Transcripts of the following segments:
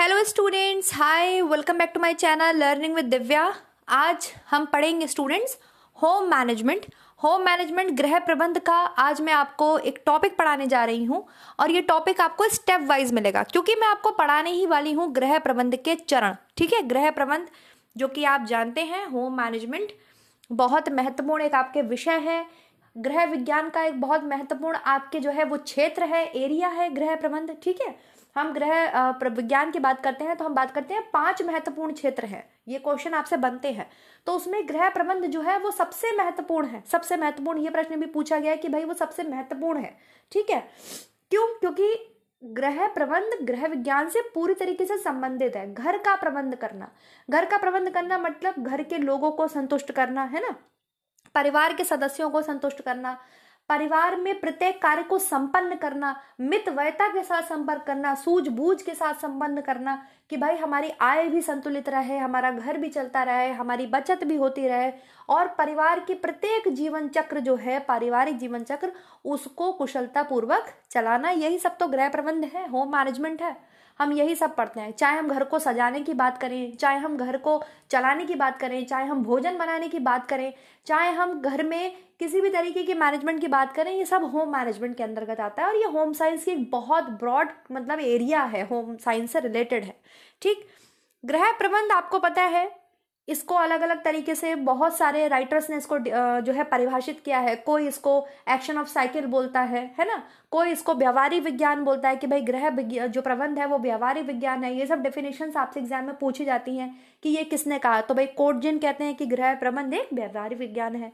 hello students hi welcome back to my channel learning with Divya आज हम पढ़ेंगे students home management home management गृह प्रबंध का आज मैं आपको एक टॉपिक पढ़ाने जा रही हूँ और ये टॉपिक आपको स्टेप वाइज मिलेगा क्योंकि मैं आपको पढ़ाने ही वाली हूँ गृह प्रबंध के चरण ठीक है गृह प्रबंध जो कि आप जानते हैं होम मैनेजमेंट बहुत महत्वपूर्ण एक आपके विषय है गृह विज्ञान का एक बहुत महत्वपूर्ण आपके जो है वो क्षेत्र है एरिया है गृह प्रबंध ठीक है हम ग्रह विज्ञान की बात करते हैं तो हम बात करते हैं पांच महत्वपूर्ण क्षेत्र हैं ये क्वेश्चन आपसे बनते हैं तो उसमें ग्रह प्रबंध जो है वो सबसे महत्वपूर्ण है सबसे महत्वपूर्ण ये प्रश्न भी पूछा गया है कि भाई वो सबसे महत्वपूर्ण है ठीक है क्यों क्योंकि ग्रह प्रबंध ग्रह विज्ञान से पूरी तरीके से संबंधित है घर का प्रबंध करना घर का प्रबंध करना मतलब घर के लोगों को संतुष्ट करना है ना परिवार के सदस्यों को संतुष्ट करना परिवार में प्रत्येक कार्य को संपन्न करना मित वयता के साथ संपर्क करना सूझबूझ के साथ संबंध करना कि भाई हमारी आय भी संतुलित रहे हमारा घर भी चलता रहे हमारी बचत भी होती रहे और परिवार की प्रत्येक जीवन चक्र जो है पारिवारिक जीवन चक्र उसको कुशलता पूर्वक चलाना यही सब तो गृह प्रबंध है होम मैनेजमेंट है हम यही सब पढ़ते हैं चाहे हम घर को सजाने की बात करें चाहे हम घर को चलाने की बात करें चाहे हम भोजन बनाने की बात करें चाहे हम घर में किसी भी तरीके की मैनेजमेंट की बात करें ये सब होम मैनेजमेंट के अंतर्गत आता है और ये होम साइंस की एक बहुत ब्रॉड मतलब एरिया है होम साइंस से रिलेटेड है ठीक ग्रह प्रबंध आपको पता है इसको अलग अलग तरीके से बहुत सारे राइटर्स ने इसको जो है परिभाषित किया है कोई इसको एक्शन ऑफ साइकिल बोलता है है ना कोई इसको व्यवहारिक विज्ञान बोलता है कि भाई ग्रह जो प्रबंध है वो व्यवहारिक विज्ञान है ये सब डेफिनेशन आपसे एग्जाम में पूछी जाती हैं कि ये किसने कहा तो भाई जिन कहते हैं कि ग्रह प्रबंध एक व्यवहारिक विज्ञान है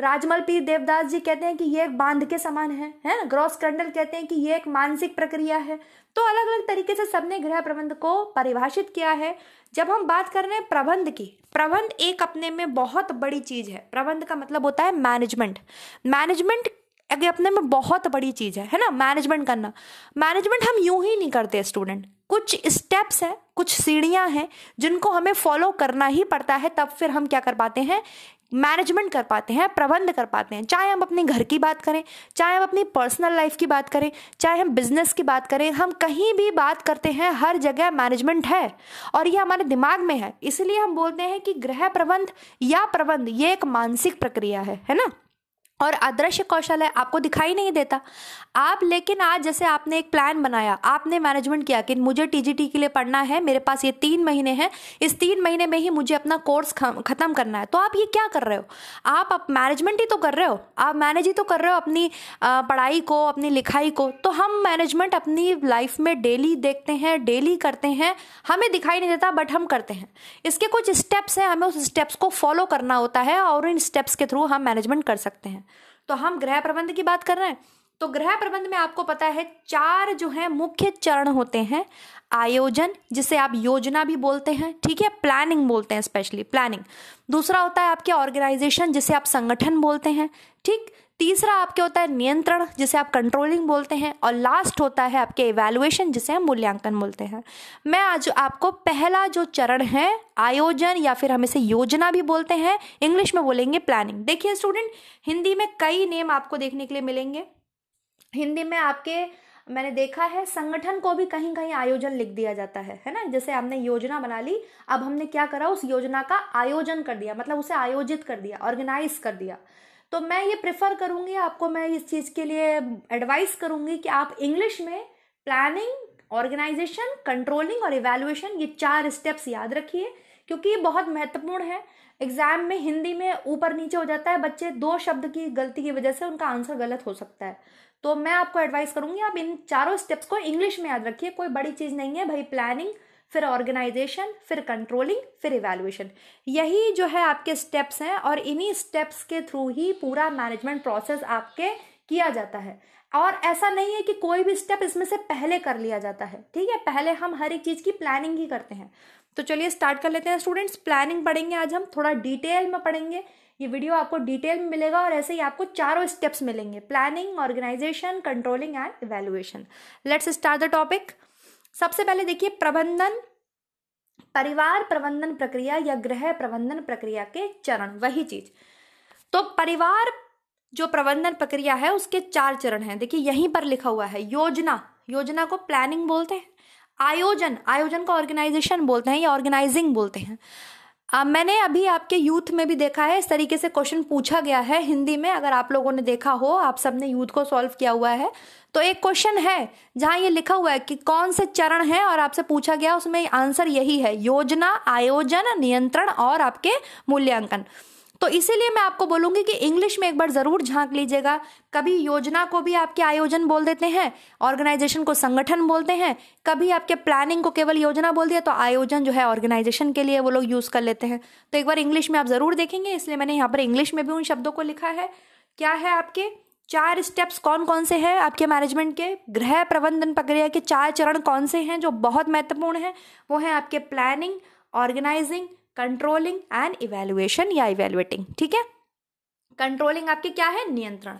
राजमल पी देवदास जी कहते हैं कि ये एक बांध के समान है है ना ग्रॉस क्रंडल कहते हैं कि ये एक मानसिक प्रक्रिया है तो अलग अलग तरीके से सबने गृह प्रबंध को परिभाषित किया है जब हम बात कर रहे हैं प्रबंध की प्रबंध एक अपने में बहुत बड़ी चीज़ है प्रबंध का मतलब होता है मैनेजमेंट मैनेजमेंट अपने में बहुत बड़ी चीज़ है है ना मैनेजमेंट करना मैनेजमेंट हम यूं ही नहीं करते स्टूडेंट कुछ स्टेप्स हैं कुछ सीढ़ियां हैं जिनको हमें फॉलो करना ही पड़ता है तब फिर हम क्या कर पाते हैं मैनेजमेंट कर पाते हैं प्रबंध कर पाते हैं चाहे हम अपने घर की बात करें चाहे हम अपनी पर्सनल लाइफ की बात करें चाहे हम बिजनेस की बात करें हम कहीं भी बात करते हैं हर जगह मैनेजमेंट है और ये हमारे दिमाग में है इसलिए हम बोलते हैं कि ग्रह प्रबंध या प्रबंध ये एक मानसिक प्रक्रिया है है ना और अदृश्य कौशल है आपको दिखाई नहीं देता आप लेकिन आज जैसे आपने एक प्लान बनाया आपने मैनेजमेंट किया कि मुझे टीजीटी के लिए पढ़ना है मेरे पास ये तीन महीने हैं इस तीन महीने में ही मुझे अपना कोर्स ख़त्म करना है तो आप ये क्या कर रहे हो आप अब मैनेजमेंट ही तो कर रहे हो आप मैनेज ही तो कर रहे हो अपनी पढ़ाई को अपनी लिखाई को तो हम मैनेजमेंट अपनी लाइफ में डेली देखते हैं डेली करते हैं हमें दिखाई नहीं देता बट हम करते हैं इसके कुछ स्टेप्स हैं हमें उस स्टेप्स को फॉलो करना होता है और इन स्टेप्स के थ्रू हम मैनेजमेंट कर सकते हैं तो हम ग्रह प्रबंध की बात कर रहे हैं तो ग्रह प्रबंध में आपको पता है चार जो है मुख्य चरण होते हैं आयोजन जिसे आप योजना भी बोलते हैं ठीक है प्लानिंग बोलते हैं स्पेशली प्लानिंग दूसरा होता है आपके ऑर्गेनाइजेशन जिसे आप संगठन बोलते हैं ठीक तीसरा आपके होता है नियंत्रण जिसे आप कंट्रोलिंग बोलते हैं और लास्ट होता है आपके इवेल्युएशन जिसे हम मूल्यांकन बोलते हैं मैं आज आपको पहला जो चरण है आयोजन या फिर हम इसे योजना भी बोलते हैं इंग्लिश में बोलेंगे प्लानिंग देखिए स्टूडेंट हिंदी में कई नेम आपको देखने के लिए मिलेंगे हिंदी में आपके मैंने देखा है संगठन को भी कहीं कहीं आयोजन लिख दिया जाता है है ना जैसे हमने योजना बना ली अब हमने क्या करा उस योजना का आयोजन कर दिया मतलब उसे आयोजित कर दिया ऑर्गेनाइज कर दिया तो मैं ये प्रेफर करूंगी आपको मैं इस चीज़ के लिए एडवाइस करूंगी कि आप इंग्लिश में प्लानिंग ऑर्गेनाइजेशन कंट्रोलिंग और इवेल्युएशन ये चार स्टेप्स याद रखिए क्योंकि ये बहुत महत्वपूर्ण है एग्जाम में हिंदी में ऊपर नीचे हो जाता है बच्चे दो शब्द की गलती की वजह से उनका आंसर गलत हो सकता है तो मैं आपको एडवाइस करूंगी आप इन चारों स्टेप्स को इंग्लिश में याद रखिए कोई बड़ी चीज़ नहीं है भाई प्लानिंग फिर ऑर्गेनाइजेशन फिर कंट्रोलिंग फिर इवेल्युएशन यही जो है आपके स्टेप्स हैं और इन्हीं स्टेप्स के थ्रू ही पूरा मैनेजमेंट प्रोसेस आपके किया जाता है और ऐसा नहीं है कि कोई भी स्टेप इसमें से पहले कर लिया जाता है ठीक है पहले हम हर एक चीज़ की प्लानिंग ही करते हैं तो चलिए स्टार्ट कर लेते हैं स्टूडेंट्स प्लानिंग पढ़ेंगे आज हम थोड़ा डिटेल में पढ़ेंगे ये वीडियो आपको डिटेल में मिलेगा और ऐसे ही आपको चारों स्टेप्स मिलेंगे planning organisation controlling and evaluation let's start the topic सबसे पहले देखिए प्रबंधन परिवार प्रबंधन प्रक्रिया या गृह प्रबंधन प्रक्रिया के चरण वही चीज तो परिवार जो प्रबंधन प्रक्रिया है उसके चार चरण हैं देखिए यहीं पर लिखा हुआ है योजना योजना को प्लानिंग बोलते हैं आयोजन आयोजन को ऑर्गेनाइजेशन बोलते हैं या ऑर्गेनाइजिंग बोलते हैं आ, मैंने अभी आपके यूथ में भी देखा है इस तरीके से क्वेश्चन पूछा गया है हिंदी में अगर आप लोगों ने देखा हो आप सबने यूथ को सॉल्व किया हुआ है तो एक क्वेश्चन है जहां ये लिखा हुआ है कि कौन से चरण है और आपसे पूछा गया उसमें आंसर यही है योजना आयोजन नियंत्रण और आपके मूल्यांकन तो इसीलिए मैं आपको बोलूंगी कि इंग्लिश में एक बार ज़रूर झांक लीजिएगा कभी योजना को भी आपके आयोजन बोल देते हैं ऑर्गेनाइजेशन को संगठन बोलते हैं कभी आपके प्लानिंग को केवल योजना बोल दिया तो आयोजन जो है ऑर्गेनाइजेशन के लिए वो लोग यूज़ कर लेते हैं तो एक बार इंग्लिश में आप ज़रूर देखेंगे इसलिए मैंने यहाँ पर इंग्लिश में भी उन शब्दों को लिखा है क्या है आपके चार स्टेप्स कौन कौन से हैं आपके मैनेजमेंट के गृह प्रबंधन प्रक्रिया के चार चरण कौन से हैं जो बहुत महत्वपूर्ण हैं वो हैं आपके planning organising controlling and evaluation या इवेल्युएटिंग ठीक है कंट्रोलिंग आपके क्या है नियंत्रण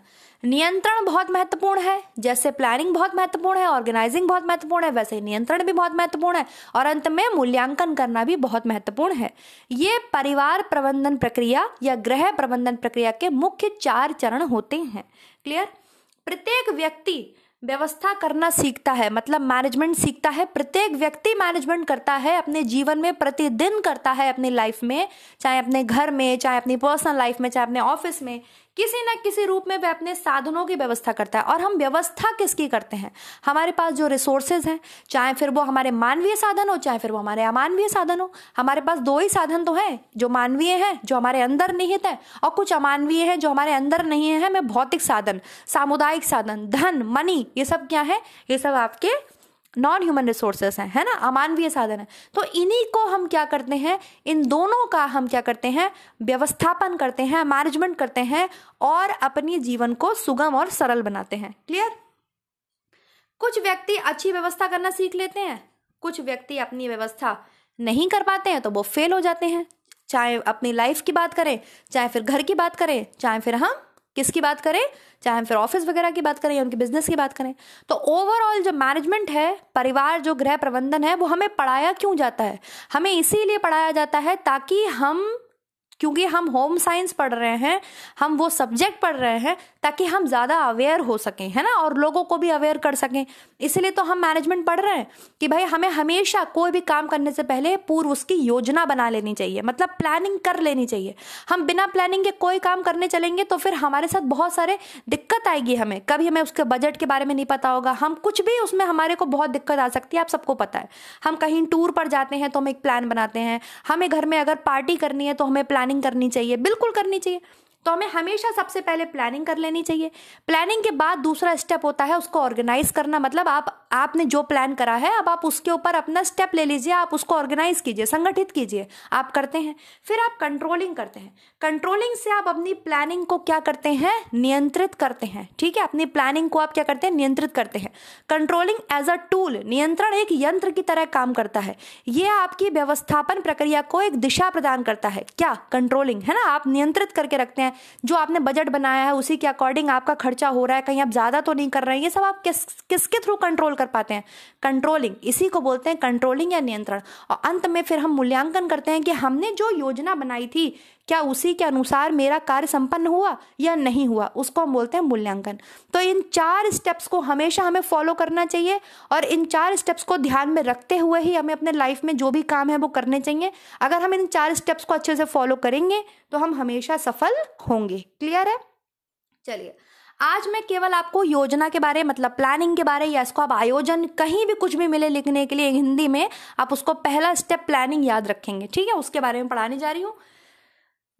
नियंत्रण बहुत महत्वपूर्ण है जैसे प्लानिंग बहुत महत्वपूर्ण है ऑर्गेनाइजिंग बहुत महत्वपूर्ण है वैसे नियंत्रण भी बहुत महत्वपूर्ण है और अंत में मूल्यांकन करना भी बहुत महत्वपूर्ण है ये परिवार प्रबंधन प्रक्रिया या गृह प्रबंधन प्रक्रिया के मुख्य चार चरण होते हैं क्लियर प्रत्येक व्यक्ति व्यवस्था करना सीखता है मतलब मैनेजमेंट सीखता है प्रत्येक व्यक्ति मैनेजमेंट करता है अपने जीवन में प्रतिदिन करता है अपनी लाइफ में चाहे अपने घर में चाहे अपनी पर्सनल लाइफ में चाहे अपने ऑफिस में किसी न किसी रूप में वह अपने साधनों की व्यवस्था करता है और हम व्यवस्था किसकी करते हैं हमारे पास जो रिसोर्सेज हैं चाहे फिर वो हमारे मानवीय साधन हो चाहे फिर वो हमारे अमानवीय साधन हो हमारे पास दो ही साधन तो हैं जो मानवीय हैं जो हमारे अंदर निहित है और कुछ अमानवीय हैं जो हमारे अंदर नहीं है हमें भौतिक साधन सामुदायिक साधन धन मनी ये सब क्या है ये सब आपके नॉन ह्यूमन रिसोर्सेस हैं है ना अमानवीय साधन है तो इन्हीं को हम क्या करते हैं इन दोनों का हम क्या करते हैं व्यवस्थापन करते हैं मैनेजमेंट करते हैं और अपने जीवन को सुगम और सरल बनाते हैं क्लियर कुछ व्यक्ति अच्छी व्यवस्था करना सीख लेते हैं कुछ व्यक्ति अपनी व्यवस्था नहीं कर पाते हैं तो वो फेल हो जाते हैं चाहे अपनी लाइफ की बात करें चाहे फिर घर की बात करें चाहे फिर हम किसकी बात करें चाहे हम फिर ऑफिस वगैरह की बात करें या उनके बिजनेस की बात करें तो ओवरऑल जो मैनेजमेंट है परिवार जो गृह प्रबंधन है वो हमें पढ़ाया क्यों जाता है हमें इसीलिए पढ़ाया जाता है ताकि हम क्योंकि हम होम साइंस पढ़ रहे हैं हम वो सब्जेक्ट पढ़ रहे हैं ताकि हम ज़्यादा अवेयर हो सकें है ना और लोगों को भी अवेयर कर सकें इसलिए तो हम मैनेजमेंट पढ़ रहे हैं कि भाई हमें हमेशा कोई भी काम करने से पहले पूर्व उसकी योजना बना लेनी चाहिए मतलब प्लानिंग कर लेनी चाहिए हम बिना प्लानिंग के कोई काम करने चलेंगे तो फिर हमारे साथ बहुत सारे दिक्कत आएगी हमें कभी हमें उसके बजट के बारे में नहीं पता होगा हम कुछ भी उसमें हमारे को बहुत दिक्कत आ सकती है आप सबको पता है हम कहीं टूर पर जाते हैं तो हम एक प्लान बनाते हैं हमें घर में अगर पार्टी करनी है तो हमें प्लानिंग करनी चाहिए बिल्कुल करनी चाहिए तो हमें हमेशा सबसे पहले प्लानिंग कर लेनी चाहिए प्लानिंग के बाद दूसरा स्टेप होता है उसको ऑर्गेनाइज करना मतलब आप आपने जो प्लान करा है अब आप उसके ऊपर अपना स्टेप ले लीजिए आप उसको ऑर्गेनाइज कीजिए संगठित कीजिए आप करते हैं फिर आप कंट्रोलिंग करते हैं कंट्रोलिंग से आप अपनी प्लानिंग को क्या करते हैं नियंत्रित करते हैं ठीक है अपनी प्लानिंग को आप क्या करते हैं नियंत्रित करते हैं कंट्रोलिंग एज अ टूल नियंत्रण एक यंत्र की तरह काम करता है ये आपकी व्यवस्थापन प्रक्रिया को एक दिशा प्रदान करता है क्या कंट्रोलिंग है ना आप नियंत्रित करके रखते हैं जो आपने बजट बनाया है उसी के अकॉर्डिंग आपका खर्चा हो रहा है कहीं आप ज़्यादा तो नहीं कर रहे हैं ये सब आप किस किसके थ्रू कंट्रोल कर पाते हैं कंट्रोलिंग इसी को बोलते हैं कंट्रोलिंग या नियंत्रण और अंत में फिर हम मूल्यांकन करते हैं कि हमने जो योजना बनाई थी क्या उसी के अनुसार मेरा कार्य संपन्न हुआ या नहीं हुआ उसको हम बोलते हैं मूल्यांकन तो इन चार स्टेप्स को हमेशा हमें फॉलो करना चाहिए और इन चार स्टेप्स को ध्यान में रखते हुए ही हमें अपने लाइफ में जो भी काम है वो करने चाहिए अगर हम इन चार स्टेप्स को अच्छे से फॉलो करेंगे तो हम हमेशा सफल होंगे क्लियर है चलिए आज मैं केवल आपको योजना के बारे मतलब प्लानिंग के बारे या इसको आप आयोजन कहीं भी कुछ भी मिले लिखने के लिए हिंदी में आप उसको पहला स्टेप प्लानिंग याद रखेंगे ठीक है उसके बारे में पढ़ाने जा रही हूँ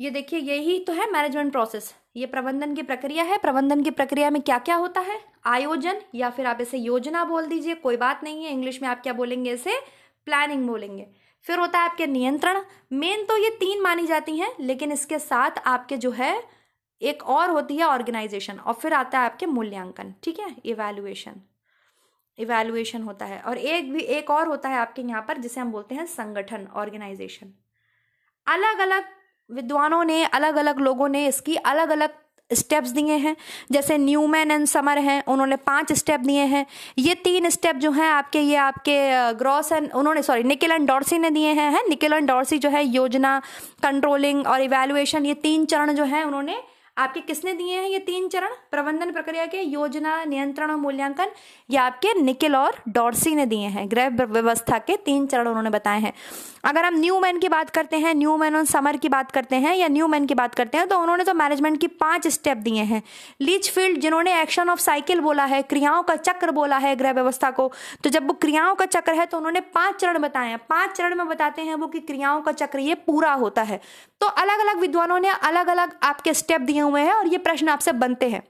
ये देखिए यही तो है मैनेजमेंट प्रोसेस ये प्रबंधन की प्रक्रिया है प्रबंधन की प्रक्रिया में क्या क्या होता है आयोजन या फिर आप इसे योजना बोल दीजिए कोई बात नहीं है इंग्लिश में आप क्या बोलेंगे इसे प्लानिंग बोलेंगे फिर होता है आपके नियंत्रण मेन तो ये तीन मानी जाती हैं लेकिन इसके साथ आपके जो है एक और होती है ऑर्गेनाइजेशन और फिर आता है आपके मूल्यांकन ठीक है इवेल्युएशन इवेल्युएशन होता है और एक भी एक और होता है आपके यहाँ पर जिसे हम बोलते हैं संगठन ऑर्गेनाइजेशन अलग अलग विद्वानों ने अलग अलग लोगों ने इसकी अलग अलग स्टेप्स दिए हैं जैसे न्यूमैन एंड समर हैं उन्होंने पांच स्टेप दिए हैं ये तीन स्टेप जो हैं आपके ये आपके ग्रॉस एंड उन्होंने सॉरी निकिल एंड डॉर्सी ने दिए हैं निकिल एंड डॉर्सी जो है योजना कंट्रोलिंग और इवेल्युएशन ये तीन चरण जो हैं उन्होंने आपके किसने दिए हैं ये तीन चरण प्रबंधन प्रक्रिया के योजना नियंत्रण और मूल्यांकन ये आपके निकिल और डॉर्सी ने दिए हैं गृह व्यवस्था के तीन चरण उन्होंने बताए हैं अगर हम न्यू मैन की बात करते हैं न्यू मैन और समर की बात करते हैं या न्यू मैन की बात करते हैं तो उन्होंने तो मैनेजमेंट की पांच स्टेप दिए हैं लीच फील्ड जिन्होंने एक्शन ऑफ साइकिल बोला है क्रियाओं का चक्र बोला है गृह व्यवस्था को तो जब वो क्रियाओं का चक्र है तो उन्होंने पांच चरण बताए हैं पांच चरण में बताते हैं वो कि क्रियाओं का चक्र ये पूरा होता है तो अलग अलग विद्वानों ने अलग अलग आपके स्टेप दिए हुए हैं और ये प्रश्न आपसे बनते हैं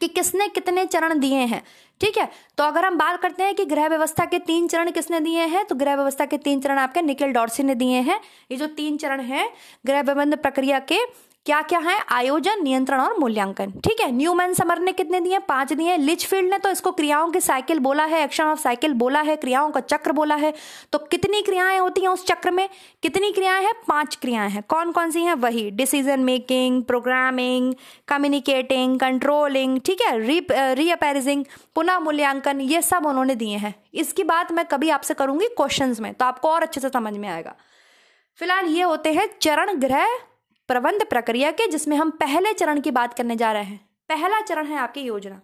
कि किसने कितने चरण दिए हैं ठीक है तो अगर हम बात करते हैं कि ग्रह व्यवस्था के तीन चरण किसने दिए हैं तो ग्रह व्यवस्था के तीन चरण आपके निकिल डॉर्सी ने दिए हैं ये जो तीन चरण हैं ग्रह प्रबंध प्रक्रिया के क्या क्या है आयोजन नियंत्रण और मूल्यांकन ठीक है न्यूमैन समर ने कितने दिए पांच दिए लिचफील्ड ने तो इसको क्रियाओं की साइकिल बोला है एक्शन ऑफ साइकिल बोला है क्रियाओं का चक्र बोला है तो कितनी क्रियाएं होती हैं उस चक्र में कितनी क्रियाएं हैं पांच क्रियाएं हैं कौन कौन सी हैं वही decision making programming communicating controlling ठीक है री रीअपेरिजिंग पुनः मूल्यांकन ये सब उन्होंने दिए हैं इसकी बात मैं कभी आपसे करूंगी क्वेश्चन में तो आपको और अच्छे से समझ में आएगा फिलहाल ये होते हैं चरण ग्रह प्रबंध प्रक्रिया के जिसमें हम पहले चरण की बात करने जा रहे हैं पहला चरण है आपकी योजना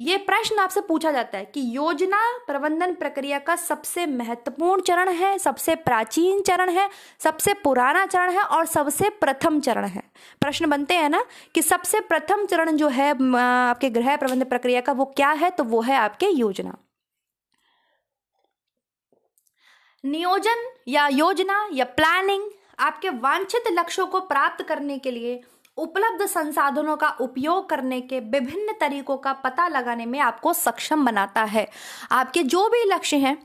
ये प्रश्न आपसे पूछा जाता है कि योजना प्रबंधन प्रक्रिया का सबसे महत्वपूर्ण चरण है सबसे प्राचीन चरण है सबसे पुराना चरण है और सबसे प्रथम चरण है प्रश्न बनते हैं ना कि सबसे प्रथम चरण जो है आपके गृह प्रबंध प्रक्रिया का वो क्या है तो वो है आपके योजना नियोजन या योजना या प्लानिंग आपके वांछित लक्ष्यों को प्राप्त करने के लिए उपलब्ध संसाधनों का उपयोग करने के विभिन्न तरीकों का पता लगाने में आपको सक्षम बनाता है आपके जो भी लक्ष्य हैं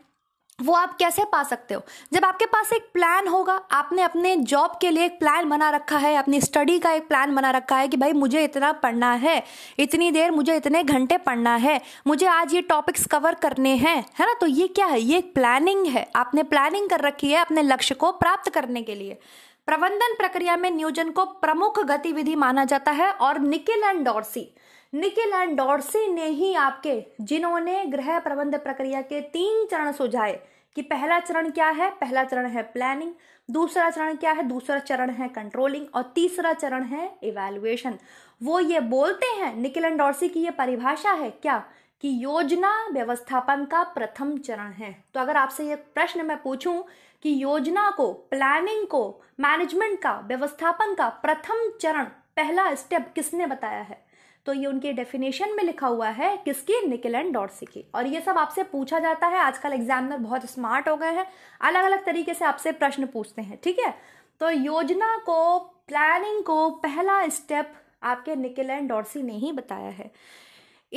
वो आप कैसे पा सकते हो जब आपके पास एक प्लान होगा आपने अपने जॉब के लिए एक प्लान बना रखा है अपनी स्टडी का एक प्लान बना रखा है कि भाई मुझे इतना पढ़ना है इतनी देर मुझे इतने घंटे पढ़ना है मुझे आज ये टॉपिक्स कवर करने हैं है ना तो ये क्या है ये एक प्लानिंग है आपने प्लानिंग कर रखी है अपने लक्ष्य को प्राप्त करने के लिए प्रबंधन प्रक्रिया में नियोजन को प्रमुख गतिविधि माना जाता है और Nickell and Dorsey Nickell and Dorsey ने ही आपके जिन्होंने गृह प्रबंध प्रक्रिया के तीन चरण सुझाए कि पहला चरण क्या है पहला चरण है प्लानिंग दूसरा चरण क्या है दूसरा चरण है कंट्रोलिंग और तीसरा चरण है इवेल्युएशन वो ये बोलते हैं निकिल एंड डॉर्सी की ये परिभाषा है क्या कि योजना व्यवस्थापन का प्रथम चरण है तो अगर आपसे ये प्रश्न मैं पूछूं कि योजना को प्लानिंग को मैनेजमेंट का व्यवस्थापन का प्रथम चरण पहला स्टेप किसने बताया है तो ये उनके डेफिनेशन में लिखा हुआ है किसकी निकल एंड डॉटसी की और ये सब आपसे पूछा जाता है आजकल एग्जामिनर बहुत स्मार्ट हो गए हैं अलग अलग तरीके से आपसे प्रश्न पूछते हैं ठीक है तो योजना को प्लानिंग को पहला स्टेप आपके निकल एंड डॉर्सी ने ही बताया है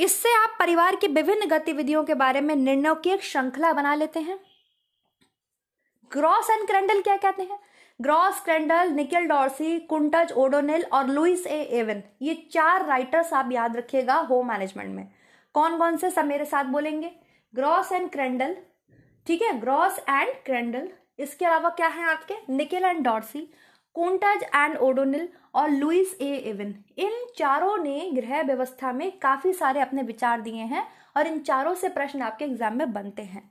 इससे आप परिवार की विभिन्न गतिविधियों के बारे में निर्णयों की एक श्रृंखला बना लेते हैं ग्रॉस एंड क्रेंडल क्या कहते हैं Gross Crandall Nickell Dorsey Koontz O'Donnell और लुइस ए एवन ये चार राइटर्स आप याद रखिएगा होम मैनेजमेंट में कौन कौन से सब मेरे साथ बोलेंगे ग्रॉस एंड क्रेंडल ठीक है ग्रॉस एंड क्रेंडल इसके अलावा क्या है आपके Nickell and Dorsey Koontz and O'Donnell और लुइस ए एवन इन चारों ने गृह व्यवस्था में काफ़ी सारे अपने विचार दिए हैं और इन चारों से प्रश्न आपके एग्जाम में बनते हैं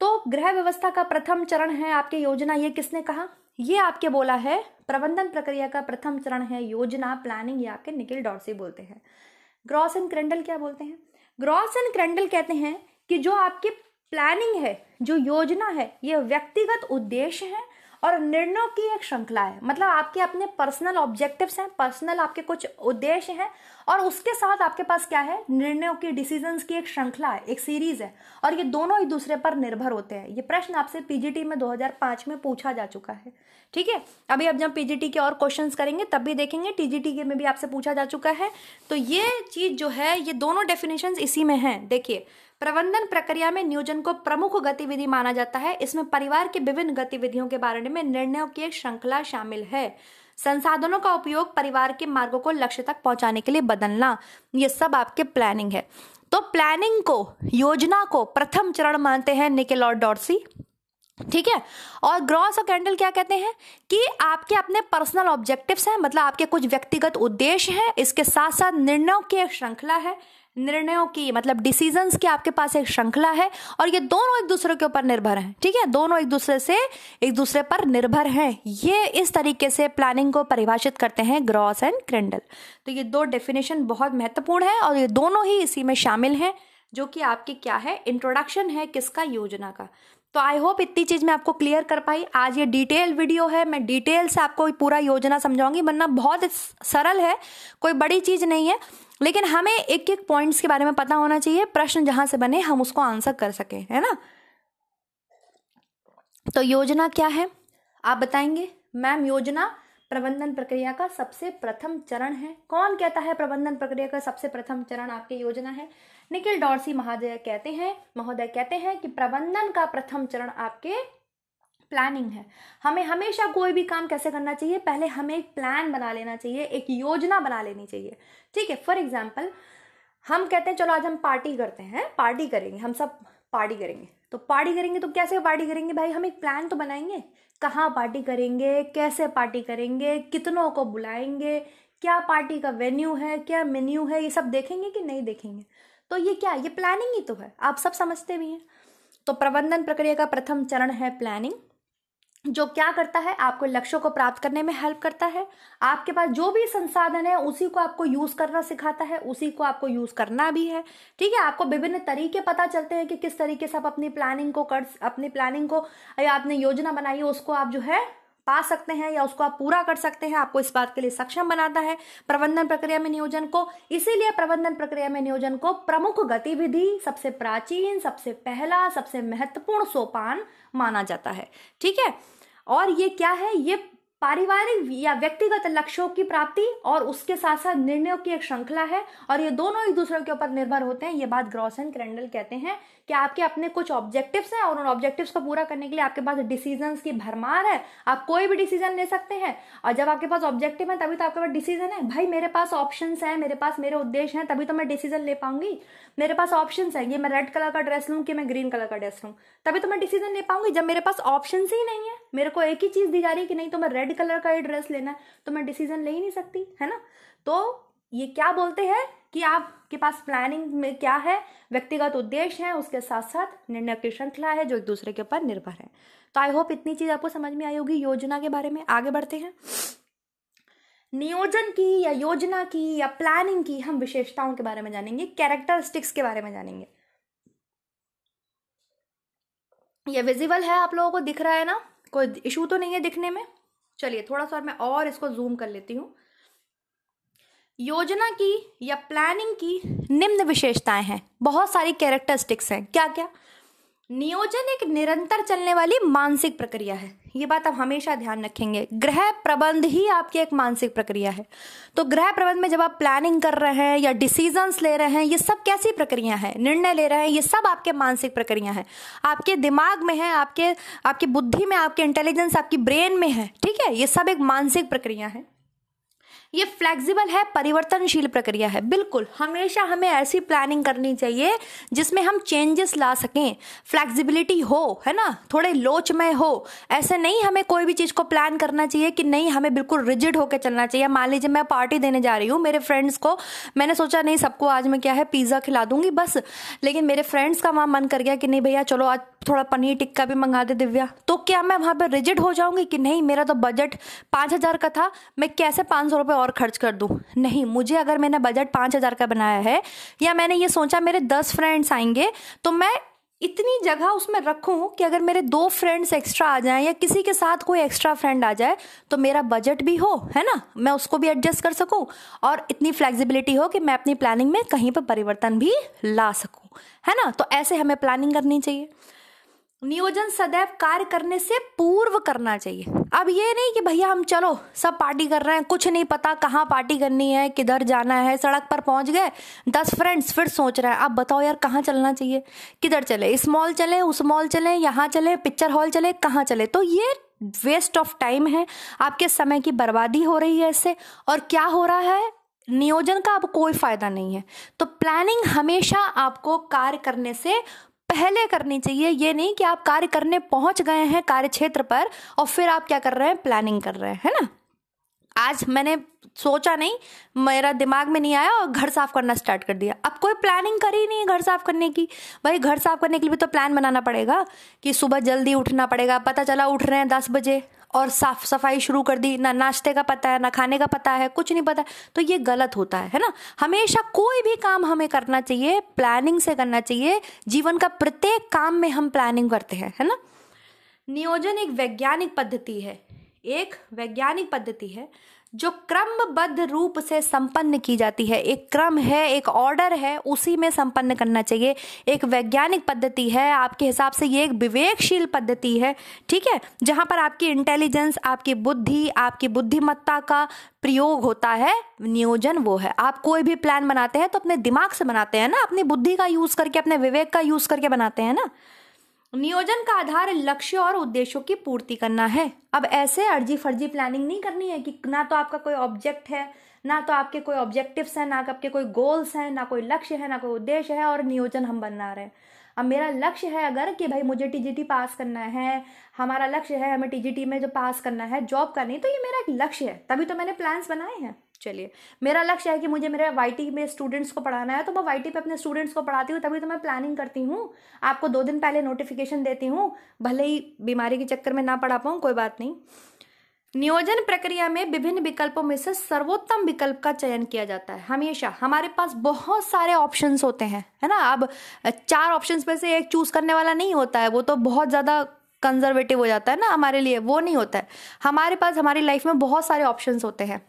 तो गृह व्यवस्था का प्रथम चरण है आपके योजना ये किसने कहा ये आपके बोला है प्रबंधन प्रक्रिया का प्रथम चरण है योजना प्लानिंग या के निखिल डॉर्सी बोलते हैं ग्रॉस एंड क्रेंडल क्या बोलते हैं ग्रॉस एंड क्रेंडल कहते हैं कि जो आपकी प्लानिंग है जो योजना है ये व्यक्तिगत उद्देश्य है और निर्णयों की एक श्रृंखला है मतलब आपके अपने पर्सनल ऑब्जेक्टिव्स हैं पर्सनल आपके कुछ उद्देश्य हैं और उसके साथ आपके पास क्या है निर्णयों की डिसीजन की एक श्रृंखला है एक सीरीज है और ये दोनों ही दूसरे पर निर्भर होते हैं ये प्रश्न आपसे पीजीटी में 2005 में पूछा जा चुका है ठीक है अभी अब जब पीजीटी के और क्वेश्चन करेंगे तब भी देखेंगे टीजीटी के में भी आपसे पूछा जा चुका है तो ये चीज जो है ये दोनों डेफिनेशन इसी में है देखिए प्रबंधन प्रक्रिया में नियोजन को प्रमुख गतिविधि माना जाता है इसमें परिवार के विभिन्न गतिविधियों के बारे में निर्णयों की एक श्रृंखला शामिल है संसाधनों का उपयोग परिवार के मार्गों को लक्ष्य तक पहुंचाने के लिए बदलना ये सब आपके प्लानिंग है तो प्लानिंग को योजना को प्रथम चरण मानते हैं निकेल और डॉर्सी ठीक है और ग्रॉस और कैंडल क्या कहते हैं कि आपके अपने पर्सनल ऑब्जेक्टिव्स हैं मतलब आपके कुछ व्यक्तिगत उद्देश्य हैं इसके साथ साथ निर्णयों की एक श्रृंखला है निर्णयों की मतलब डिसीजंस की आपके पास एक श्रृंखला है और ये दोनों एक दूसरे के ऊपर निर्भर हैं ठीक है दोनों एक दूसरे से एक दूसरे पर निर्भर हैं ये इस तरीके से प्लानिंग को परिभाषित करते हैं ग्रॉस एंड क्रिंडल तो ये दो डेफिनेशन बहुत महत्वपूर्ण है और ये दोनों ही इसी में शामिल हैं जो कि आपके क्या है इंट्रोडक्शन है किसका योजना का तो आई होप इतनी चीज़ मैं आपको क्लियर कर पाई आज ये डिटेल वीडियो है मैं डिटेल से आपको पूरा योजना समझाऊंगी वरना बहुत सरल है कोई बड़ी चीज़ नहीं है लेकिन हमें एक एक पॉइंट्स के बारे में पता होना चाहिए प्रश्न जहां से बने हम उसको आंसर कर सके है ना तो योजना क्या है आप बताएंगे मैम योजना प्रबंधन प्रक्रिया का सबसे प्रथम चरण है कौन कहता है प्रबंधन प्रक्रिया का सबसे प्रथम चरण आपकी योजना है निखिल डॉर्सी महोदय कहते हैं महोदय कहते हैं कि प्रबंधन का प्रथम चरण आपके प्लानिंग है हमें हमेशा कोई भी काम कैसे करना चाहिए पहले हमें एक प्लान बना लेना चाहिए एक योजना बना लेनी चाहिए ठीक है फॉर एग्जाम्पल हम कहते हैं चलो आज हम पार्टी करते हैं पार्टी करेंगे हम सब पार्टी करेंगे तो पार्टी करेंगे तो कैसे पार्टी करेंगे भाई हम एक प्लान तो बनाएंगे कहाँ पार्टी करेंगे कैसे पार्टी करेंगे कितनों को बुलाएंगे क्या पार्टी का वेन्यू है क्या मेन्यू है ये सब देखेंगे कि नहीं देखेंगे तो ये क्या ये प्लानिंग ही तो है आप सब समझते भी हैं तो प्रबंधन प्रक्रिया का प्रथम चरण है प्लानिंग जो क्या करता है आपको लक्ष्यों को प्राप्त करने में हेल्प करता है आपके पास जो भी संसाधन है उसी को आपको यूज करना सिखाता है उसी को आपको यूज करना भी है ठीक है आपको विभिन्न तरीके पता चलते हैं कि किस तरीके से आप अपनी प्लानिंग को कर अपनी प्लानिंग को या आपने योजना बनाई है उसको आप जो है पा सकते हैं या उसको आप पूरा कर सकते हैं आपको इस बात के लिए सक्षम बनाता है प्रबंधन प्रक्रिया में नियोजन को इसीलिए प्रबंधन प्रक्रिया में नियोजन को प्रमुख गतिविधि सबसे प्राचीन सबसे पहला सबसे महत्वपूर्ण सोपान माना जाता है ठीक है और ये क्या है ये पारिवारिक या व्यक्तिगत लक्ष्यों की प्राप्ति और उसके साथ साथ निर्णयों की एक श्रृंखला है और ये दोनों एक दूसरे के ऊपर निर्भर होते हैं ये बात ग्रॉस एंड क्रेंडल कहते हैं कि आपके अपने कुछ ऑब्जेक्टिव्स हैं और उन ऑब्जेक्टिव्स को पूरा करने के लिए आपके पास डिसीजन की भरमार है आप कोई भी डिसीजन ले सकते हैं और जब आपके पास ऑब्जेक्टिव है तभी तो आपके पास डिसीजन है भाई मेरे पास ऑप्शन है मेरे पास मेरे उद्देश्य है तभी तो मैं डिसीजन ले पाऊंगी मेरे पास ऑप्शन है ये मैं रेड कलर का ड्रेस लूँ कि मैं ग्रीन कलर का ड्रेस लूँ तभी तो मैं डिसीजन ले पाऊंगी जब मेरे पास ऑप्शन ही नहीं है मेरे को एक ही चीज़ दी जा रही है कि नहीं तो मैं रेड कलर का ही ड्रेस लेना है तो मैं डिसीजन ले ही नहीं सकती है ना तो ये क्या बोलते हैं कि आपके पास प्लानिंग में क्या है व्यक्तिगत उद्देश्य है उसके साथ साथ निर्णय की श्रृंखला है जो एक दूसरे के ऊपर निर्भर है तो आई होप इतनी चीज़ आपको समझ में आई होगी योजना के बारे में आगे बढ़ते हैं नियोजन की या योजना की या प्लानिंग की हम विशेषताओं के बारे में जानेंगे कैरेक्टरिस्टिक्स के बारे में जानेंगे ये विजिबल है आप लोगों को दिख रहा है ना कोई इशू तो नहीं है दिखने में चलिए थोड़ा सा मैं और इसको जूम कर लेती हूँ योजना की या प्लानिंग की निम्न विशेषताएं हैं बहुत सारी कैरेक्टरिस्टिक्स हैं क्या क्या नियोजन एक निरंतर चलने वाली मानसिक प्रक्रिया है ये बात आप हमेशा ध्यान रखेंगे ग्रह प्रबंध ही आपकी एक मानसिक प्रक्रिया है तो ग्रह प्रबंध में जब आप प्लानिंग कर रहे हैं या डिसीजंस ले रहे हैं ये सब कैसी प्रक्रिया है निर्णय ले रहे हैं ये सब आपके मानसिक प्रक्रिया है आपके दिमाग में है आपके आपकी बुद्धि में आपके इंटेलिजेंस आपकी ब्रेन में है ठीक है ये सब एक मानसिक प्रक्रिया है ये फ्लेक्सिबल है परिवर्तनशील प्रक्रिया है बिल्कुल हमेशा हमें ऐसी प्लानिंग करनी चाहिए जिसमें हम चेंजेस ला सकें फ्लेक्सिबिलिटी हो है ना थोड़े लोचमय हो ऐसे नहीं हमें कोई भी चीज़ को प्लान करना चाहिए कि नहीं हमें बिल्कुल रिजिड होकर चलना चाहिए मान लीजिए मैं पार्टी देने जा रही हूँ मेरे फ्रेंड्स को मैंने सोचा नहीं सबको आज मैं क्या है पिज़्ज़ा खिला दूंगी बस लेकिन मेरे फ्रेंड्स का वहाँ मन कर गया कि नहीं भैया चलो आज थोड़ा पनीर टिक्का भी मंगा दे दिव्या तो क्या मैं वहाँ पर रिजिड हो जाऊँगी कि नहीं मेरा तो बजट पाँच हज़ार का था मैं कैसे पाँच सौ रुपये और खर्च कर दूँ नहीं मुझे अगर मैंने बजट पाँच हज़ार का बनाया है या मैंने ये सोचा मेरे दस फ्रेंड्स आएंगे तो मैं इतनी जगह उसमें रखूं कि अगर मेरे दो फ्रेंड्स एक्स्ट्रा आ जाएं या किसी के साथ कोई एक्स्ट्रा फ्रेंड आ जाए तो मेरा बजट भी हो है ना मैं उसको भी एडजस्ट कर सकूं और इतनी फ्लेक्सिबिलिटी हो कि मैं अपनी प्लानिंग में कहीं पर परिवर्तन भी ला सकूं है ना तो ऐसे हमें प्लानिंग करनी चाहिए नियोजन सदैव कार्य करने से पूर्व करना चाहिए अब ये नहीं कि भैया हम चलो सब पार्टी कर रहे हैं कुछ नहीं पता कहाँ पार्टी करनी है किधर जाना है सड़क पर पहुंच गए दस फ्रेंड्स फिर सोच रहे हैं आप बताओ यार कहाँ चलना चाहिए किधर चले इस मॉल चले उस मॉल चले यहाँ चले पिक्चर हॉल चले कहाँ चले तो ये वेस्ट ऑफ टाइम है आपके समय की बर्बादी हो रही है इससे और क्या हो रहा है नियोजन का अब कोई फायदा नहीं है तो प्लानिंग हमेशा आपको कार्य करने से पहले करनी चाहिए ये नहीं कि आप कार्य करने पहुंच गए हैं कार्य क्षेत्र पर और फिर आप क्या कर रहे हैं प्लानिंग कर रहे हैं है ना आज मैंने सोचा नहीं मेरा दिमाग में नहीं आया और घर साफ करना स्टार्ट कर दिया अब कोई प्लानिंग करी नहीं है घर साफ करने की भाई घर साफ करने के लिए भी तो प्लान बनाना पड़ेगा कि सुबह जल्दी उठना पड़ेगा पता चला उठ रहे हैं दस बजे और साफ सफाई शुरू कर दी ना नाश्ते का पता है ना खाने का पता है कुछ नहीं पता तो ये गलत होता है है ना हमेशा कोई भी काम हमें करना चाहिए प्लानिंग से करना चाहिए जीवन का प्रत्येक काम में हम प्लानिंग करते हैं है ना नियोजन एक वैज्ञानिक पद्धति है एक वैज्ञानिक पद्धति है जो क्रमबद्ध रूप से संपन्न की जाती है एक क्रम है एक ऑर्डर है उसी में संपन्न करना चाहिए एक वैज्ञानिक पद्धति है आपके हिसाब से ये एक विवेकशील पद्धति है ठीक है जहां पर आपकी इंटेलिजेंस आपकी बुद्धि आपकी बुद्धिमत्ता का प्रयोग होता है नियोजन वो है आप कोई भी प्लान बनाते हैं तो अपने दिमाग से बनाते हैं ना अपनी बुद्धि का यूज़ करके अपने विवेक का यूज़ करके बनाते हैं ना नियोजन का आधार लक्ष्य और उद्देश्यों की पूर्ति करना है अब ऐसे अर्जी फर्जी प्लानिंग नहीं करनी है कि ना तो आपका कोई ऑब्जेक्ट है ना तो आपके कोई ऑब्जेक्टिव्स हैं ना आपके कोई गोल्स हैं ना कोई लक्ष्य है ना कोई उद्देश्य है और नियोजन हम बना रहे हैं अब मेरा लक्ष्य है अगर कि भाई मुझे टीजीटी पास करना है हमारा लक्ष्य है हमें टीजीटी में जो पास करना है जॉब करनी तो ये मेरा एक लक्ष्य है तभी तो मैंने प्लान्स बनाए हैं चलिए मेरा लक्ष्य है कि मुझे मेरे वाई में स्टूडेंट्स को पढ़ाना है तो मैं वाई पे अपने स्टूडेंट्स को पढ़ाती हूँ तभी तो मैं प्लानिंग करती हूँ आपको दो दिन पहले नोटिफिकेशन देती हूँ भले ही बीमारी के चक्कर में ना पढ़ा पाऊँ कोई बात नहीं नियोजन प्रक्रिया में विभिन्न विकल्पों में से सर्वोत्तम विकल्प का चयन किया जाता है हमेशा हमारे पास बहुत सारे ऑप्शंस होते हैं है ना अब चार ऑप्शंस में से एक चूज करने वाला नहीं होता है वो तो बहुत ज़्यादा कंजर्वेटिव हो जाता है ना हमारे लिए वो नहीं होता है हमारे पास हमारी लाइफ में बहुत सारे ऑप्शन होते हैं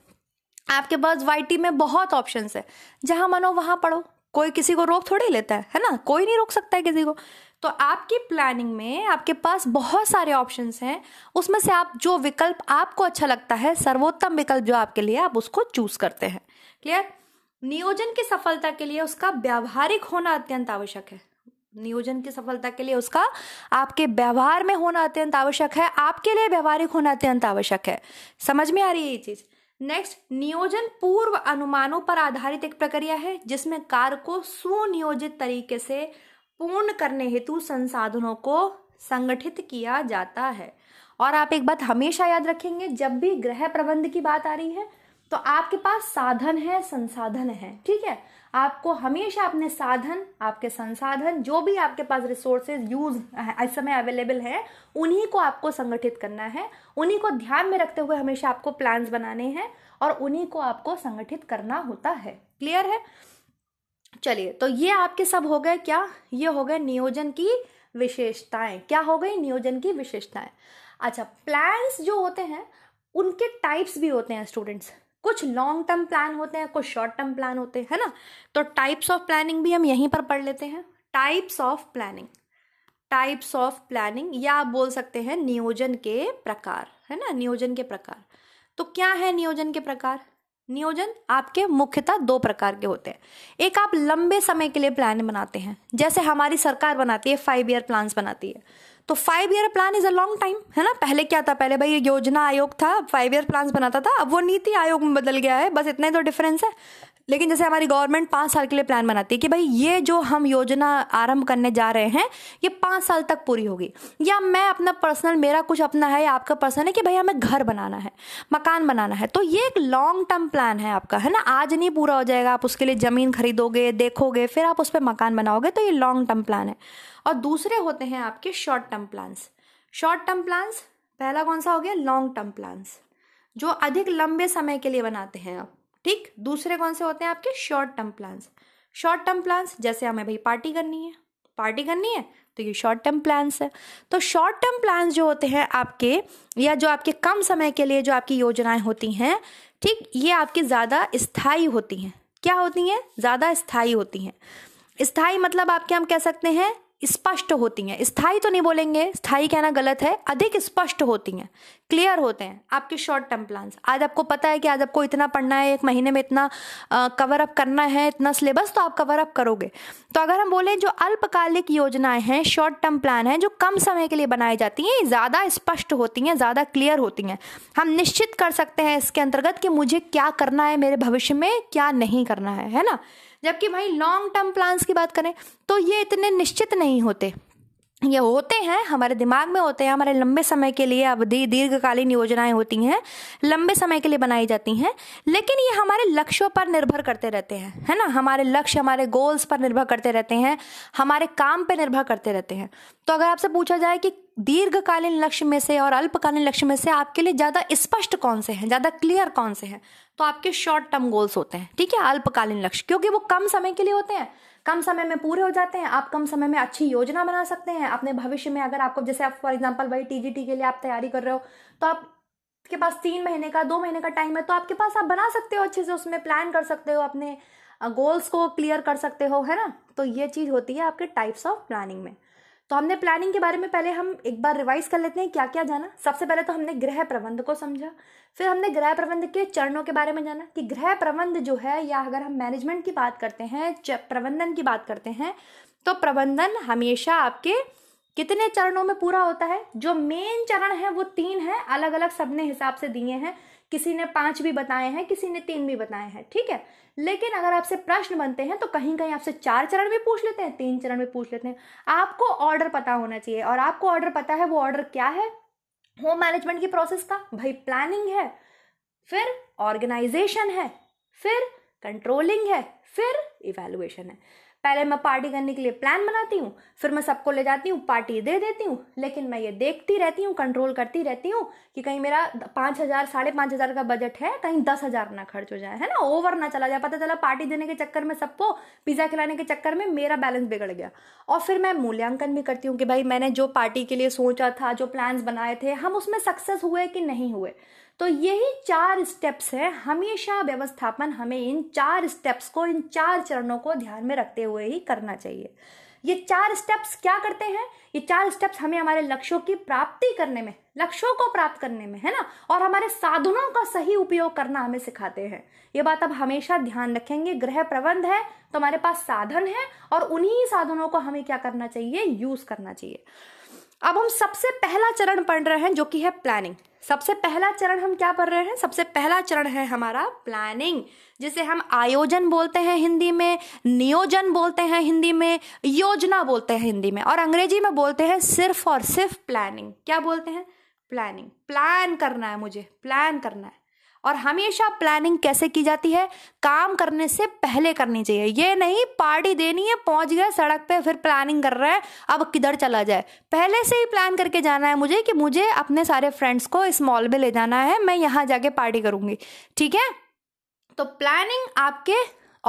आपके पास वाई में बहुत ऑप्शन है जहाँ मनो वहाँ पढ़ो कोई किसी को रोक थोड़ी लेता है है ना कोई नहीं रोक सकता है किसी को तो आपकी प्लानिंग में आपके पास बहुत सारे ऑप्शंस हैं उसमें से आप जो विकल्प आपको अच्छा लगता है सर्वोत्तम विकल्प जो आपके लिए आप उसको चूज करते हैं क्लियर नियोजन की सफलता के लिए उसका व्यावहारिक होना अत्यंत आवश्यक है नियोजन की सफलता के लिए उसका आपके व्यवहार में होना अत्यंत आवश्यक है आपके लिए व्यवहारिक होना अत्यंत आवश्यक है समझ में आ रही है ये चीज़ नेक्स्ट नियोजन पूर्व अनुमानों पर आधारित एक प्रक्रिया है जिसमें कार्य को सुनियोजित तरीके से पूर्ण करने हेतु संसाधनों को संगठित किया जाता है और आप एक बात हमेशा याद रखेंगे जब भी ग्रह प्रबंध की बात आ रही है तो आपके पास साधन है संसाधन है ठीक है आपको हमेशा अपने साधन आपके संसाधन जो भी आपके पास रिसोर्सेज यूज इस समय अवेलेबल है उन्हीं को आपको संगठित करना है उन्हीं को ध्यान में रखते हुए हमेशा आपको प्लान्स बनाने हैं और उन्हीं को आपको संगठित करना होता है क्लियर है चलिए तो ये आपके सब हो गए क्या ये हो गए नियोजन की विशेषताएं क्या हो गई नियोजन की विशेषताएं अच्छा प्लान्स जो होते हैं उनके टाइप्स भी होते हैं स्टूडेंट्स कुछ लॉन्ग टर्म प्लान होते हैं कुछ शॉर्ट टर्म प्लान होते हैं है ना तो टाइप्स ऑफ प्लानिंग भी हम यहीं पर पढ़ लेते हैं types of planning types of planning या आप बोल सकते हैं नियोजन के प्रकार है ना नियोजन के प्रकार तो क्या है नियोजन के प्रकार नियोजन आपके मुख्यतः दो प्रकार के होते हैं एक आप लंबे समय के लिए प्लान बनाते हैं जैसे हमारी सरकार बनाती है फाइव ईयर प्लान बनाती है तो five year plan is a long time है ना पहले क्या था पहले भाई योजना आयोग था फाइव ईयर प्लान बनाता था अब वो नीति आयोग में बदल गया है बस इतना ही तो डिफरेंस है लेकिन जैसे हमारी गवर्नमेंट पांच साल के लिए प्लान बनाती है कि भाई ये जो हम योजना आरंभ करने जा रहे हैं ये पांच साल तक पूरी होगी या मैं अपना पर्सनल मेरा कुछ अपना है या आपका पर्सनल है कि भाई हमें घर बनाना है मकान बनाना है तो ये एक लॉन्ग टर्म प्लान है आपका है ना आज नहीं पूरा हो जाएगा आप उसके लिए ज़मीन खरीदोगे देखोगे फिर आप उस पर मकान बनाओगे तो ये लॉन्ग टर्म प्लान है और दूसरे होते हैं आपके short term plans short term plans पहला कौन सा हो गया लॉन्ग टर्म प्लान्स जो अधिक लंबे समय के लिए बनाते हैं आप ठीक दूसरे कौन से होते हैं आपके short term plans short term plans जैसे हमें भाई पार्टी करनी है पार्टी करनी है तो ये शॉर्ट टर्म प्लान्स है तो शॉर्ट टर्म प्लान्स जो होते हैं आपके या जो आपके कम समय के लिए जो आपकी योजनाएं होती हैं ठीक ये आपकी ज़्यादा स्थायी होती हैं क्या होती हैं ज़्यादा स्थायी होती हैं स्थायी मतलब आपके हम कह सकते हैं स्पष्ट होती हैं स्थाई तो नहीं बोलेंगे स्थाई कहना गलत है अधिक स्पष्ट होती हैं क्लियर होते हैं आपके शॉर्ट टर्म प्लान्स आज आपको पता है कि आज आपको इतना पढ़ना है एक महीने में इतना कवर अप करना है इतना सिलेबस तो आप कवर अप करोगे तो अगर हम बोलें जो अल्पकालिक योजनाएं हैं शॉर्ट टर्म प्लान हैं जो कम समय के लिए बनाई जाती हैं ज़्यादा स्पष्ट होती हैं ज़्यादा क्लियर होती हैं हम निश्चित कर सकते हैं इसके अंतर्गत कि मुझे क्या करना है मेरे भविष्य में क्या नहीं करना है है ना जबकि भाई लॉन्ग टर्म प्लान्स की बात करें तो ये इतने निश्चित नहीं होते ये होते हैं हमारे दिमाग में होते हैं हमारे लंबे समय के लिए अवधि दीर्घकालीन योजनाएं होती हैं लंबे समय के लिए बनाई जाती हैं लेकिन ये हमारे लक्ष्यों पर निर्भर करते रहते हैं है ना हमारे लक्ष्य हमारे गोल्स पर निर्भर करते रहते हैं हमारे काम पर निर्भर करते रहते हैं तो अगर आपसे पूछा जाए कि दीर्घकालीन लक्ष्य में से और अल्पकालीन लक्ष्य में से आपके लिए ज़्यादा स्पष्ट कौन से हैं ज़्यादा क्लियर कौन से हैं तो आपके शॉर्ट टर्म गोल्स होते हैं ठीक है अल्पकालीन लक्ष्य क्योंकि वो कम समय के लिए होते हैं कम समय में पूरे हो जाते हैं आप कम समय में अच्छी योजना बना सकते हैं अपने भविष्य में अगर आपको जैसे आप फॉर एग्जाम्पल भाई टीजीटी के लिए आप तैयारी कर रहे हो तो आप के पास तीन महीने का दो महीने का टाइम है तो आपके पास आप बना सकते हो अच्छे से उसमें प्लान कर सकते हो अपने गोल्स को क्लियर कर सकते हो है ना तो ये चीज़ होती है आपके टाइप्स ऑफ प्लानिंग में तो हमने प्लानिंग के बारे में पहले हम एक बार रिवाइज कर लेते हैं क्या क्या जाना सबसे पहले तो हमने ग्रह प्रबंध को समझा फिर हमने ग्रह प्रबंध के चरणों के बारे में जाना कि ग्रह प्रबंध जो है या अगर हम मैनेजमेंट की बात करते हैं प्रबंधन की बात करते हैं तो प्रबंधन हमेशा आपके कितने चरणों में पूरा होता है जो मेन चरण है वो तीन है अलग अलग सबने हिसाब से दिए हैं किसी ने पांच भी बताए हैं किसी ने तीन भी बताए हैं ठीक है लेकिन अगर आपसे प्रश्न बनते हैं तो कहीं कहीं आपसे चार चरण भी पूछ लेते हैं तीन चरण भी पूछ लेते हैं आपको ऑर्डर पता होना चाहिए और आपको ऑर्डर पता है वो ऑर्डर क्या है होम मैनेजमेंट की प्रोसेस का भाई प्लानिंग है फिर ऑर्गेनाइजेशन है फिर कंट्रोलिंग है फिर इवेलुएशन है पहले मैं पार्टी करने के लिए प्लान बनाती हूँ फिर मैं सबको ले जाती हूँ पार्टी दे देती हूँ लेकिन मैं ये देखती रहती हूँ कंट्रोल करती रहती हूँ कि कहीं मेरा पाँच हज़ार साढ़े पाँच हज़ार का बजट है कहीं दस हज़ार ना खर्च हो जाए है ना ओवर ना चला जाए पता चला पार्टी देने के चक्कर में सबको पिज़्ज़ा खिलाने के चक्कर में मेरा बैलेंस बिगड़ गया और फिर मैं मूल्यांकन भी करती हूँ कि भाई मैंने जो पार्टी के लिए सोचा था जो प्लान्स बनाए थे हम उसमें सक्सेस हुए कि नहीं हुए तो यही चार स्टेप्स है हमेशा व्यवस्थापन हमें इन चार स्टेप्स को इन चार चरणों को ध्यान में रखते हुए ही करना चाहिए ये चार स्टेप्स क्या करते हैं ये चार स्टेप्स हमें हमारे लक्ष्यों की प्राप्ति करने में लक्ष्यों को प्राप्त करने में है ना और हमारे साधनों का सही उपयोग करना हमें सिखाते हैं ये बात आप हमेशा ध्यान रखेंगे ग्रह प्रबंध है तो हमारे पास साधन है और उन्हीं साधनों को हमें क्या करना चाहिए यूज करना चाहिए अब हम सबसे पहला चरण पढ़ रहे हैं जो कि है प्लानिंग सबसे पहला चरण हम क्या पढ़ रहे हैं सबसे पहला चरण है हमारा प्लानिंग जिसे हम आयोजन बोलते हैं हिंदी में नियोजन बोलते हैं हिंदी में योजना बोलते हैं हिंदी में और अंग्रेजी में बोलते हैं सिर्फ और सिर्फ प्लानिंग क्या बोलते हैं प्लानिंग प्लान करना है मुझे प्लान करना है और हमेशा प्लानिंग कैसे की जाती है काम करने से पहले करनी चाहिए ये नहीं पार्टी देनी है पहुंच गए सड़क पे फिर प्लानिंग कर रहे हैं अब किधर चला जाए पहले से ही प्लान करके जाना है मुझे कि मुझे अपने सारे फ्रेंड्स को इस मॉल में ले जाना है मैं यहाँ जाके पार्टी करूंगी ठीक है तो प्लानिंग आपके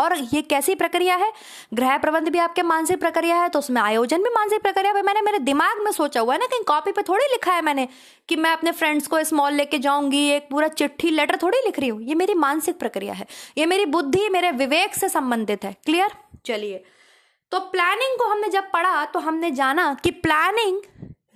और ये कैसी प्रक्रिया है ग्रह प्रबंध भी आपके मानसिक प्रक्रिया है तो उसमें आयोजन भी मानसिक प्रक्रिया है मैंने मेरे दिमाग में सोचा हुआ है ना कहीं कॉपी पे थोड़ी लिखा है मैंने कि मैं अपने फ्रेंड्स को स्मॉल लेके जाऊंगी एक पूरा चिट्ठी लेटर थोड़ी लिख रही हूँ ये मेरी मानसिक प्रक्रिया है ये मेरी बुद्धि मेरे विवेक से संबंधित है क्लियर चलिए तो प्लानिंग को हमने जब पढ़ा तो हमने जाना कि प्लानिंग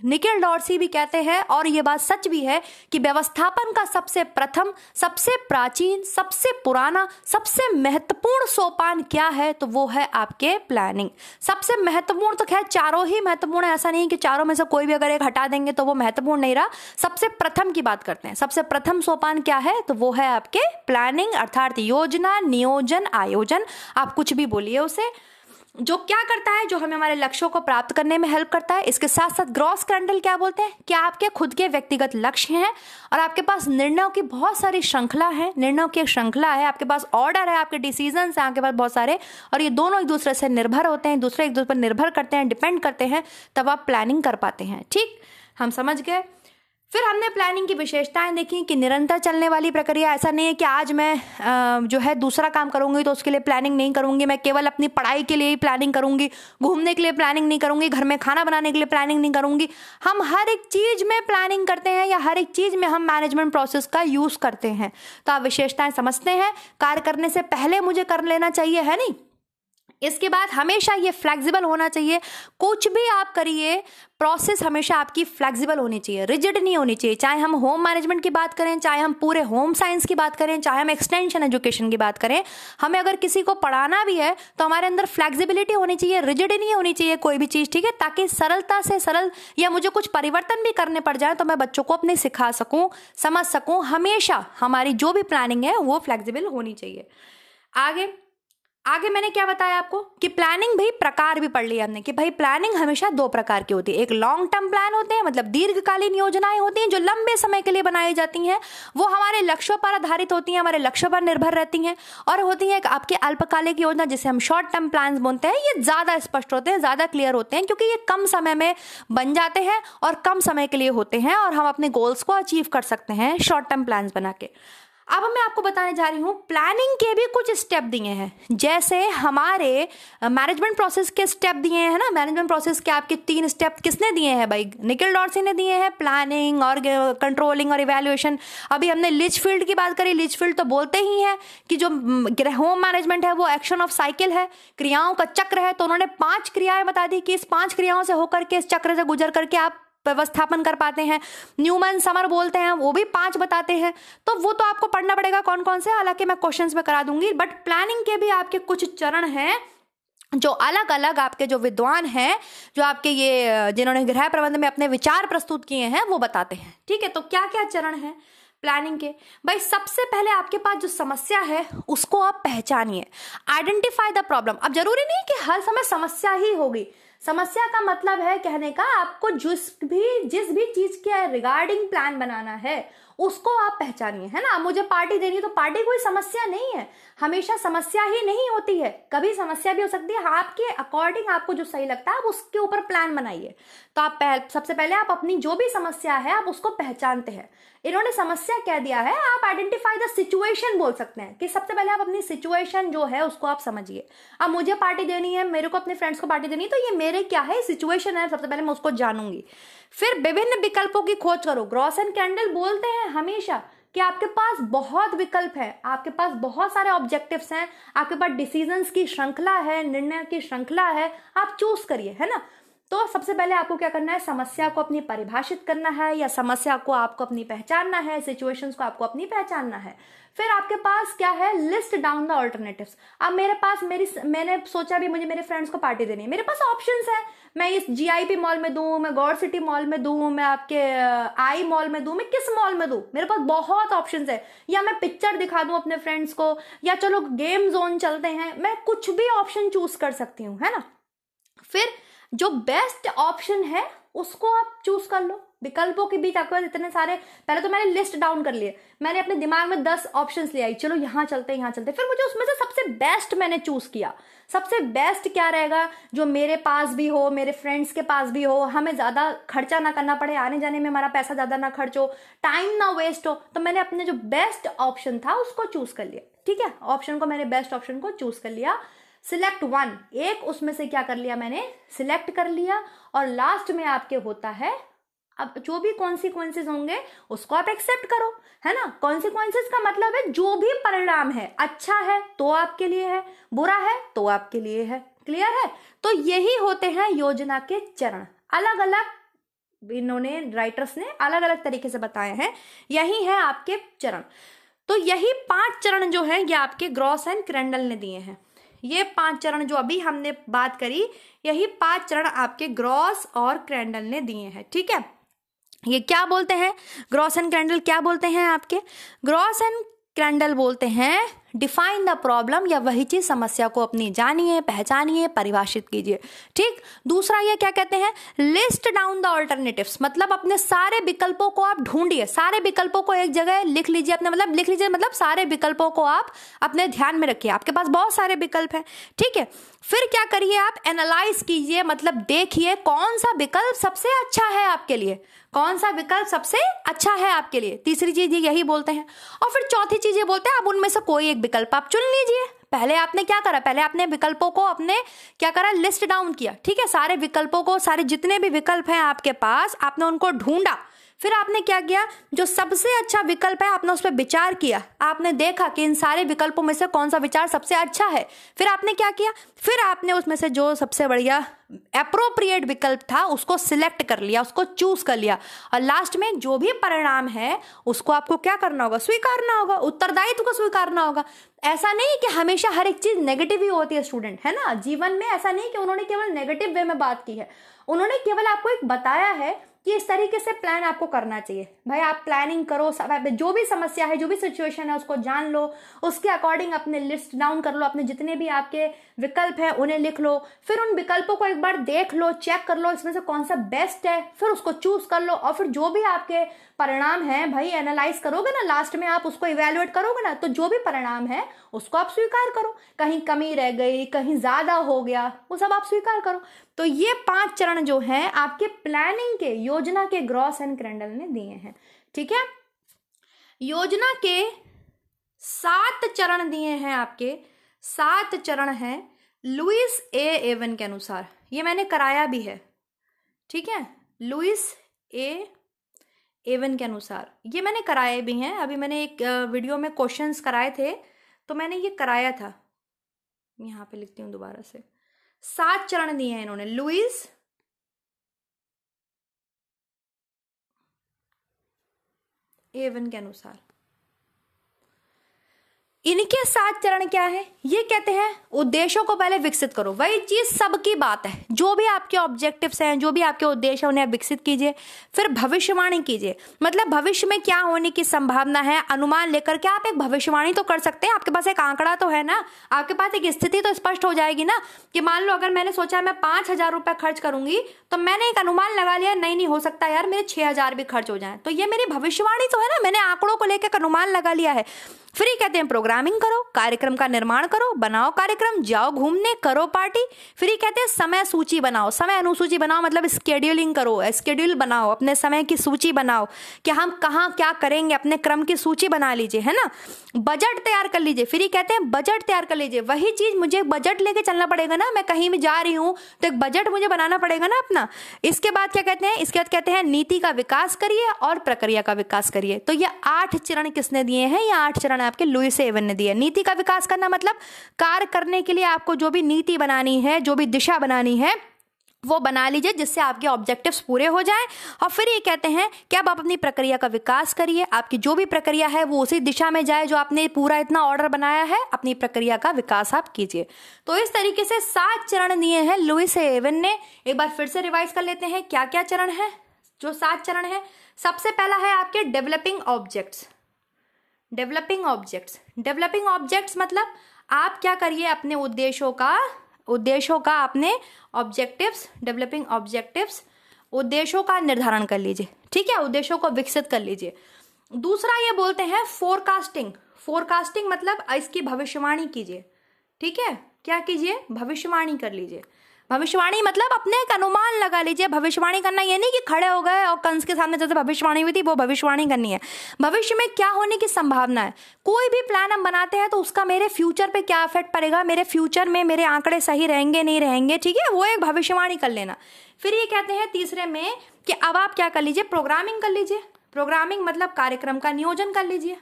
निकिल डॉर्सी भी कहते हैं और ये बात सच भी है कि व्यवस्थापन का सबसे प्रथम सबसे प्राचीन सबसे पुराना सबसे महत्वपूर्ण सोपान क्या है तो वो है आपके प्लानिंग सबसे महत्वपूर्ण तो खैर चारों ही महत्वपूर्ण ऐसा नहीं कि चारों में से कोई भी अगर एक हटा देंगे तो वो महत्वपूर्ण नहीं रहा सबसे प्रथम की बात करते हैं सबसे प्रथम सोपान क्या है तो वो है आपके प्लानिंग अर्थात योजना नियोजन आयोजन आप कुछ भी बोलिए उसे जो क्या करता है जो हमें हमारे लक्ष्यों को प्राप्त करने में हेल्प करता है इसके साथ साथ ग्रॉस करंडल क्या बोलते हैं क्या आपके खुद के व्यक्तिगत लक्ष्य हैं और आपके पास निर्णयों की बहुत सारी श्रृंखला है निर्णयों की एक श्रृंखला है आपके पास ऑर्डर है आपके डिसीजन है आपके पास बहुत सारे और ये दोनों एक दूसरे से निर्भर होते हैं दूसरे एक दूसरे पर निर्भर करते हैं डिपेंड करते हैं तब आप प्लानिंग कर पाते हैं ठीक हम समझ गए फिर हमने प्लानिंग की विशेषताएं देखी कि निरंतर चलने वाली प्रक्रिया ऐसा नहीं है कि आज मैं जो है दूसरा काम करूंगी तो उसके लिए प्लानिंग नहीं करूंगी मैं केवल अपनी पढ़ाई के लिए ही प्लानिंग करूंगी घूमने के लिए प्लानिंग नहीं करूंगी घर में खाना बनाने के लिए प्लानिंग नहीं करूंगी हम हर एक चीज़ में प्लानिंग करते हैं या हर एक चीज़ में हम मैनेजमेंट प्रोसेस का यूज़ करते हैं तो आप विशेषताएं समझते हैं कार्य करने से पहले मुझे कर लेना चाहिए है नहीं इसके बाद हमेशा ये फ्लेक्सिबल होना चाहिए कुछ भी आप करिए प्रोसेस हमेशा आपकी फ्लेक्सिबल होनी चाहिए रिजिड नहीं होनी चाहिए चाहे हम होम मैनेजमेंट की बात करें चाहे हम पूरे होम साइंस की बात करें चाहे हम एक्सटेंशन एजुकेशन की बात करें हमें अगर किसी को पढ़ाना भी है तो हमारे अंदर फ्लेक्सिबिलिटी होनी चाहिए रिजिड नहीं होनी चाहिए कोई भी चीज़ ठीक है ताकि सरलता से सरल या मुझे कुछ परिवर्तन भी करने पड़ जाए तो मैं बच्चों को अपने सिखा सकूँ समझ सकूँ हमेशा हमारी जो भी प्लानिंग है वो फ्लेक्सिबल होनी चाहिए आगे आगे मैंने क्या बताया आपको कि प्लानिंग भी प्रकार भी पढ़ लिया हमने कि भाई प्लानिंग हमेशा दो प्रकार की होती है एक लॉन्ग टर्म प्लान होते हैं मतलब दीर्घकालीन योजनाएं होती हैं जो लंबे समय के लिए बनाई जाती हैं वो हमारे लक्ष्यों पर आधारित होती हैं हमारे लक्ष्यों पर निर्भर रहती हैं और होती हैं आपके अल्पकालिक योजना जिसे हम शॉर्ट टर्म प्लान बोलते हैं ये ज़्यादा स्पष्ट होते हैं ज़्यादा क्लियर होते हैं क्योंकि ये कम समय में बन जाते हैं और कम समय के लिए होते हैं और हम अपने गोल्स को अचीव कर सकते हैं शॉर्ट टर्म प्लान बना के अब मैं आपको बताने जा रही हूँ प्लानिंग के भी कुछ स्टेप दिए हैं जैसे हमारे मैनेजमेंट प्रोसेस के स्टेप दिए हैं ना मैनेजमेंट प्रोसेस के आपके तीन स्टेप किसने दिए हैं भाई निकल डॉर्सी ने दिए हैं प्लानिंग और कंट्रोलिंग और इवेल्युएशन अभी हमने लिच फील्ड की बात करी लिच फील्ड तो बोलते ही हैं कि जो होम मैनेजमेंट है वो एक्शन ऑफ साइकिल है क्रियाओं का चक्र है तो उन्होंने पांच क्रियाएं बता दी कि इस पांच क्रियाओं से होकर के इस चक्र से गुजर करके आप व्यवस्थापन कर पाते हैं न्यूमन समर बोलते हैं वो भी पांच बताते हैं तो वो तो आपको पढ़ना पड़ेगा कौन कौन से हालांकि मैं क्वेश्चंस में करा दूंगी बट प्लानिंग के भी आपके कुछ चरण हैं जो अलग अलग आपके जो विद्वान हैं जो आपके ये जिन्होंने गृह प्रबंध में अपने विचार प्रस्तुत किए हैं वो बताते हैं ठीक है तो क्या क्या चरण है प्लानिंग के भाई सबसे पहले आपके पास जो समस्या है उसको आप पहचानिए आइडेंटिफाई द प्रॉब्लम अब जरूरी नहीं कि हर समय समस्या ही होगी समस्या का मतलब है कहने का आपको जिस भी जिस भी चीज के रिगार्डिंग प्लान बनाना है उसको आप पहचानिए है ना मुझे पार्टी देनी है तो पार्टी कोई समस्या नहीं है हमेशा समस्या ही नहीं होती है कभी समस्या भी हो सकती है आपके अकॉर्डिंग आपको जो सही लगता है आप उसके ऊपर प्लान बनाइए तो आप पह, सबसे पहले आप अपनी जो भी समस्या है आप उसको पहचानते हैं इन्होंने समस्या क्या दिया है आप आइडेंटिफाई द सिचुएशन बोल सकते हैं कि सबसे पहले आप अपनी सिचुएशन जो है उसको आप समझिए अब मुझे पार्टी देनी है मेरे को अपने फ्रेंड्स को पार्टी देनी है तो ये मेरे क्या है सिचुएशन है सबसे पहले मैं उसको जानूंगी फिर विभिन्न विकल्पों की खोज करो ग्रॉस एंड कैंडल बोलते हैं हमेशा कि आपके पास बहुत विकल्प है आपके पास बहुत सारे ऑब्जेक्टिव्स हैं आपके पास डिसीजन की श्रृंखला है निर्णय की श्रृंखला है आप चूज करिए है ना तो सबसे पहले आपको क्या करना है समस्या को अपनी परिभाषित करना है या समस्या को आपको अपनी पहचानना है सिचुएशंस को आपको अपनी पहचानना है फिर आपके पास क्या है लिस्ट डाउन द ऑल्टरनेटिव अब मेरे पास मेरी मैंने सोचा भी मुझे मेरे फ्रेंड्स को पार्टी देनी है मेरे पास ऑप्शंस है मैं इस जीआईपी मॉल में दूं मैं गॉड सिटी मॉल में दूं मैं आपके आई uh, मॉल में दूं मैं किस मॉल में दूं मेरे पास बहुत ऑप्शन है या मैं पिक्चर दिखा दूं अपने फ्रेंड्स को या चलो गेम जोन चलते हैं मैं कुछ भी ऑप्शन चूज कर सकती हूँ है ना फिर जो बेस्ट ऑप्शन है उसको आप चूज कर लो विकल्पों के बीच आपके पास इतने सारे पहले तो मैंने लिस्ट डाउन कर लिए मैंने अपने दिमाग में दस ऑप्शन ले आई चलो यहाँ चलते यहाँ चलते फिर मुझे उसमें से सबसे बेस्ट मैंने चूज किया सबसे बेस्ट क्या रहेगा जो मेरे पास भी हो मेरे फ्रेंड्स के पास भी हो हमें ज़्यादा खर्चा ना करना पड़े आने जाने में हमारा पैसा ज़्यादा ना खर्च हो टाइम ना वेस्ट हो तो मैंने अपने जो बेस्ट ऑप्शन था उसको चूज कर लिया ठीक है ऑप्शन को मैंने बेस्ट ऑप्शन को चूज कर लिया सिलेक्ट वन एक उसमें से क्या कर लिया मैंने सिलेक्ट कर लिया और लास्ट में आपके होता है अब जो भी कॉन्सिक्वेंसेज होंगे उसको आप एक्सेप्ट करो है ना कॉन्सिक्वेंसेज का मतलब है जो भी परिणाम है अच्छा है तो आपके लिए है बुरा है तो आपके लिए है क्लियर है तो यही होते हैं योजना के चरण अलग अलग इन्होंने राइटर्स ने अलग अलग तरीके से बताए हैं यही है आपके चरण तो यही पांच चरण जो है ये आपके ग्रॉस एंड क्रेंडल ने दिए हैं ये पांच चरण जो अभी हमने बात करी यही पांच चरण आपके ग्रॉस और क्रेंडल ने दिए हैं ठीक है ये क्या बोलते हैं ग्रॉस एंड कैंडल क्या बोलते हैं आपके ग्रॉस एंड कैंडल बोलते हैं डिफाइन द प्रॉब्लम या वही चीज समस्या को अपनी जानिए पहचानिए परिभाषित कीजिए ठीक दूसरा ये क्या कहते हैं लिस्ट डाउन द ऑल्टरनेटिव मतलब अपने सारे विकल्पों को आप ढूंढिए सारे विकल्पों को एक जगह लिख लीजिए अपने मतलब लिख लीजिए मतलब सारे विकल्पों को आप अपने ध्यान में रखिए आपके पास बहुत सारे विकल्प हैं ठीक है फिर क्या करिए आप एनालाइज कीजिए मतलब देखिए कौन सा विकल्प सबसे अच्छा है आपके लिए कौन सा विकल्प सबसे अच्छा है आपके लिए तीसरी चीज यही बोलते हैं और फिर चौथी चीज ये बोलते हैं आप उनमें से कोई एक विकल्प आप चुन लीजिए पहले आपने क्या करा पहले आपने विकल्पों को अपने क्या करा लिस्ट डाउन किया ठीक है सारे विकल्पों को सारे जितने भी विकल्प हैं आपके पास आपने उनको ढूंढा फिर आपने क्या किया जो सबसे अच्छा विकल्प है आपने उस पर विचार किया आपने देखा कि इन सारे विकल्पों में से कौन सा विचार सबसे अच्छा है फिर आपने क्या किया फिर आपने उसमें से जो सबसे बढ़िया अप्रोप्रिएट विकल्प था उसको सिलेक्ट कर लिया उसको चूज कर लिया और लास्ट में जो भी परिणाम है उसको आपको क्या करना होगा स्वीकारना होगा उत्तरदायित्व को स्वीकारना होगा ऐसा नहीं कि हमेशा हर एक चीज नेगेटिव ही होती है स्टूडेंट है ना जीवन में ऐसा नहीं कि उन्होंने केवल नेगेटिव वे में बात की है उन्होंने केवल आपको एक बताया है कि इस तरीके से प्लान आपको करना चाहिए भाई आप प्लानिंग करो जो भी समस्या है जो भी सिचुएशन है उसको जान लो उसके अकॉर्डिंग अपने लिस्ट डाउन कर लो अपने जितने भी आपके विकल्प हैं उन्हें लिख लो फिर उन विकल्पों को एक बार देख लो चेक कर लो इसमें से कौन सा बेस्ट है फिर उसको चूज कर लो और फिर जो भी आपके परिणाम है भाई एनालाइज करोगे ना लास्ट में आप उसको इवेल्युएट करोगे ना तो जो भी परिणाम है उसको आप स्वीकार करो कहीं कमी रह गई कहीं ज़्यादा हो गया वो सब आप स्वीकार करो तो ये पांच चरण जो है आपके प्लानिंग के योजना के ग्रॉस एंड क्रेंडल ने दिए हैं ठीक है योजना के सात चरण दिए हैं आपके सात चरण हैं लुइस ए एवन के अनुसार ये मैंने कराया भी है ठीक है लुइस ए एवन के अनुसार ये मैंने कराए भी हैं अभी मैंने एक वीडियो में क्वेश्चंस कराए थे तो मैंने ये कराया था यहाँ पे लिखती हूँ दोबारा से सात चरण दिए हैं इन्होंने लुइस एवन के अनुसार इनके साथ चरण क्या है ये कहते हैं उद्देश्यों को पहले विकसित करो वही चीज सबकी बात है जो भी आपके ऑब्जेक्टिव हैं जो भी आपके उद्देश्य उन्हें विकसित कीजिए फिर भविष्यवाणी कीजिए मतलब भविष्य में क्या होने की संभावना है अनुमान लेकर के आप एक भविष्यवाणी तो कर सकते हैं आपके पास एक आंकड़ा तो है ना आपके पास एक स्थिति तो स्पष्ट हो जाएगी ना कि मान लो अगर मैंने सोचा मैं पांच हजार रुपये खर्च करूंगी तो मैंने एक अनुमान लगा लिया नहीं नहीं हो सकता यार मेरे छह हजार भी खर्च हो जाए तो ये मेरी भविष्यवाणी तो है ना मैंने आंकड़ों को लेकर अनुमान लगा लिया है फ्री कहते हैं प्रोग्रामिंग करो कार्यक्रम का निर्माण करो बनाओ कार्यक्रम जाओ घूमने करो पार्टी फ्री कहते हैं समय सूची बनाओ समय अनुसूची बनाओ मतलब स्केड्यूलिंग करो स्केड्यूल बनाओ अपने समय की सूची बनाओ कि हम कहाँ क्या करेंगे अपने क्रम की सूची बना लीजिए है ना बजट तैयार कर लीजिए फ्री कहते हैं बजट तैयार कर लीजिए वही चीज़ मुझे बजट लेके चलना पड़ेगा ना मैं कहीं भी जा रही हूँ तो एक बजट मुझे बनाना पड़ेगा ना अपना इसके बाद क्या कहते हैं इसके बाद कहते हैं नीति का विकास करिए और प्रक्रिया का विकास करिए तो ये आठ चरण किसने दिए हैं ये आठ चरण आपके लुइस एवन ने दी है नीति का विकास करना मतलब कार्य करने के लिए आपको जो भी नीति बनानी है जो भी दिशा बनानी है वो बना लीजिए जिससे आपके ऑब्जेक्टिव्स पूरे हो जाएं और फिर ये कहते हैं कि अब आप अपनी प्रक्रिया का विकास करिए आपकी जो भी प्रक्रिया है वो उसी दिशा में जाए जो आपने पूरा इतना ऑर्डर बनाया है अपनी प्रक्रिया का विकास आप कीजिए तो इस तरीके से सात चरण दिए हैं लुइस एवन ने एक बार फिर से रिवाइज कर लेते हैं क्या क्या चरण है जो सात चरण है सबसे पहला है आपके developing objects developing objects developing objects मतलब आप क्या करिए अपने उद्देश्यों का उद्देश्यों का अपने ऑब्जेक्टिव्स डेवलपिंग ऑब्जेक्टिव्स उद्देश्यों का निर्धारण कर लीजिए ठीक है उद्देश्यों को विकसित कर लीजिए दूसरा ये बोलते हैं फोरकास्टिंग फोरकास्टिंग मतलब इसकी भविष्यवाणी कीजिए ठीक है क्या कीजिए भविष्यवाणी कर लीजिए भविष्यवाणी मतलब अपने एक अनुमान लगा लीजिए भविष्यवाणी करना ये नहीं कि खड़े हो गए और कंस के सामने जैसे भविष्यवाणी हुई थी वो भविष्यवाणी करनी है भविष्य में क्या होने की संभावना है कोई भी प्लान हम बनाते हैं तो उसका मेरे फ्यूचर पे क्या इफेक्ट पड़ेगा मेरे फ्यूचर में मेरे आंकड़े सही रहेंगे नहीं रहेंगे ठीक है वो एक भविष्यवाणी कर लेना फिर ये कहते हैं तीसरे में कि अब आप क्या कर लीजिए प्रोग्रामिंग कर लीजिए प्रोग्रामिंग मतलब कार्यक्रम का नियोजन कर लीजिए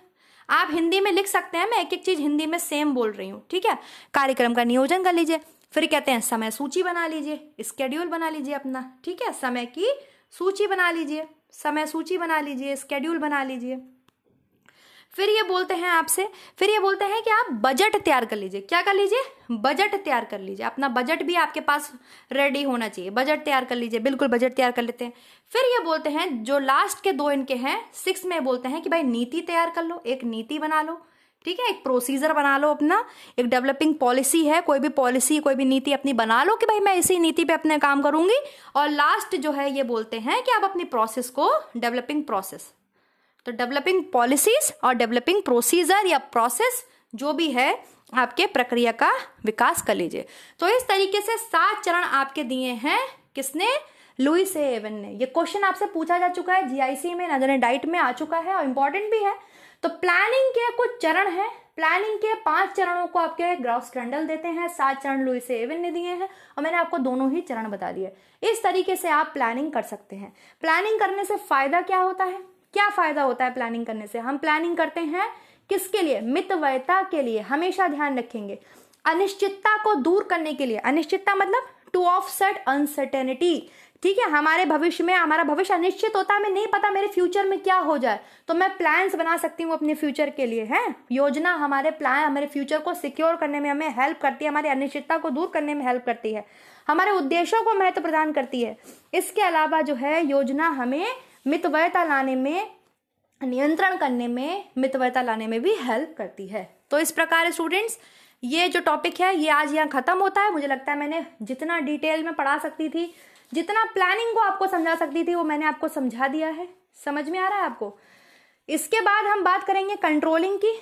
आप हिंदी में लिख सकते हैं मैं एक एक चीज़ हिंदी में सेम बोल रही हूँ ठीक है कार्यक्रम का नियोजन कर लीजिए फिर कहते हैं समय सूची बना लीजिए स्केड्यूल बना लीजिए अपना ठीक है समय की सूची बना लीजिए समय सूची बना लीजिए स्केड्यूल बना लीजिए फिर ये बोलते हैं आपसे फिर ये बोलते हैं कि आप बजट तैयार कर लीजिए क्या कर लीजिए बजट तैयार कर लीजिए अपना बजट भी आपके पास रेडी होना चाहिए बजट तैयार कर लीजिए बिल्कुल बजट तैयार कर लेते हैं फिर ये बोलते हैं जो लास्ट के दो इनके हैं सिक्स में बोलते हैं कि भाई नीति तैयार कर लो एक नीति बना लो ठीक है एक प्रोसीजर बना लो अपना एक डेवलपिंग पॉलिसी है कोई भी पॉलिसी कोई भी नीति अपनी बना लो कि भाई मैं इसी नीति पे अपने काम करूंगी और लास्ट जो है ये बोलते हैं कि आप अपनी प्रोसेस को डेवलपिंग प्रोसेस तो डेवलपिंग पॉलिसीज और डेवलपिंग प्रोसीजर या प्रोसेस जो भी है आपके प्रक्रिया का विकास कर लीजिए तो इस तरीके से सात चरण आपके दिए हैं किसने लुई से एवन ने ये क्वेश्चन आपसे पूछा जा चुका है जीआईसी में नजर डाइट में आ चुका है और इंपॉर्टेंट भी है तो प्लानिंग के कुछ चरण हैं प्लानिंग के पांच चरणों को आपके ग्रॉस कैंडल देते हैं सात चरण लुइस एवन ने दिए हैं और मैंने आपको दोनों ही चरण बता दिए इस तरीके से आप प्लानिंग कर सकते हैं प्लानिंग करने से फायदा क्या होता है क्या फायदा होता है प्लानिंग करने से हम प्लानिंग करते हैं किसके लिए मितवयता के लिए हमेशा ध्यान रखेंगे अनिश्चितता को दूर करने के लिए अनिश्चितता मतलब टू ऑफ सेट अनसर्टेनिटी ठीक है हमारे भविष्य में हमारा भविष्य अनिश्चित होता है हमें नहीं पता मेरे फ्यूचर में क्या हो जाए तो मैं प्लान्स बना सकती हूँ अपने फ्यूचर के लिए है योजना हमारे प्लान हमारे फ्यूचर को सिक्योर करने में हमें हेल्प करती है हमारी अनिश्चितता को दूर करने में हेल्प करती है हमारे उद्देश्यों को महत्व प्रदान करती है इसके अलावा जो है योजना हमें मितवयता लाने में नियंत्रण करने में मितवयता लाने में भी हेल्प करती है तो इस प्रकार स्टूडेंट्स ये जो टॉपिक है ये आज यहाँ खत्म होता है मुझे लगता है मैंने जितना डिटेल में पढ़ा सकती थी जितना प्लानिंग को आपको समझा सकती थी वो मैंने आपको समझा दिया है समझ में आ रहा है आपको इसके बाद हम बात करेंगे कंट्रोलिंग की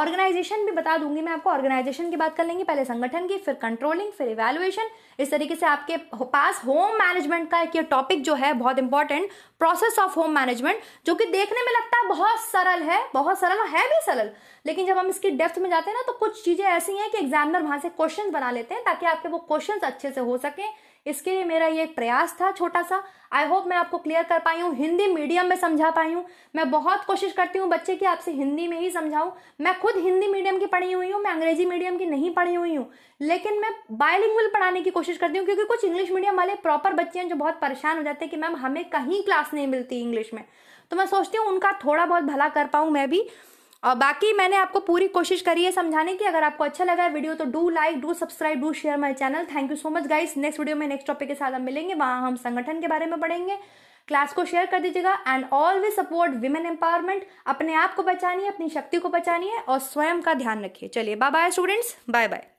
ऑर्गेनाइजेशन भी बता दूंगी मैं आपको ऑर्गेनाइजेशन की बात कर लेंगे पहले संगठन की फिर कंट्रोलिंग फिर इवेल्युएशन इस तरीके से आपके पास होम मैनेजमेंट का एक ये टॉपिक जो है बहुत important process of home management जो कि देखने में लगता है बहुत सरल है बहुत सरल और है भी सरल लेकिन जब हम इसकी डेप्थ में जाते हैं ना तो कुछ चीजें ऐसी हैं कि एग्जामिनर वहां से क्वेश्चन बना लेते हैं ताकि आपके वो क्वेश्चन अच्छे से हो सकें इसके लिए मेरा ये प्रयास था छोटा सा आई होप मैं आपको क्लियर कर पाई हूँ हिंदी मीडियम में समझा पाई हूँ मैं बहुत कोशिश करती हूँ बच्चे की आपसे हिंदी में ही समझाऊ मैं खुद हिंदी मीडियम की पढ़ी हुई हूँ मैं अंग्रेजी मीडियम की नहीं पढ़ी हुई हूँ लेकिन मैं बायलिंगुअल पढ़ाने की कोशिश करती हूँ क्योंकि कुछ इंग्लिश मीडियम वाले प्रॉपर बच्चे हैं जो बहुत परेशान हो जाते हैं कि मैम हमें कहीं क्लास नहीं मिलती इंग्लिश में तो मैं सोचती हूँ उनका थोड़ा बहुत भला कर पाऊँ मैं भी और बाकी मैंने आपको पूरी कोशिश करी है समझाने की अगर आपको अच्छा लगा है वीडियो तो do like do subscribe do share my channel thank you so much guys next video में नेक्स्ट टॉपिक के साथ हम मिलेंगे वहाँ हम संगठन के बारे में पढ़ेंगे क्लास को शेयर कर दीजिएगा and always support women empowerment अपने आप को बचानी है अपनी शक्ति को बचानी है और स्वयं का ध्यान रखिए चलिए bye bye students bye bye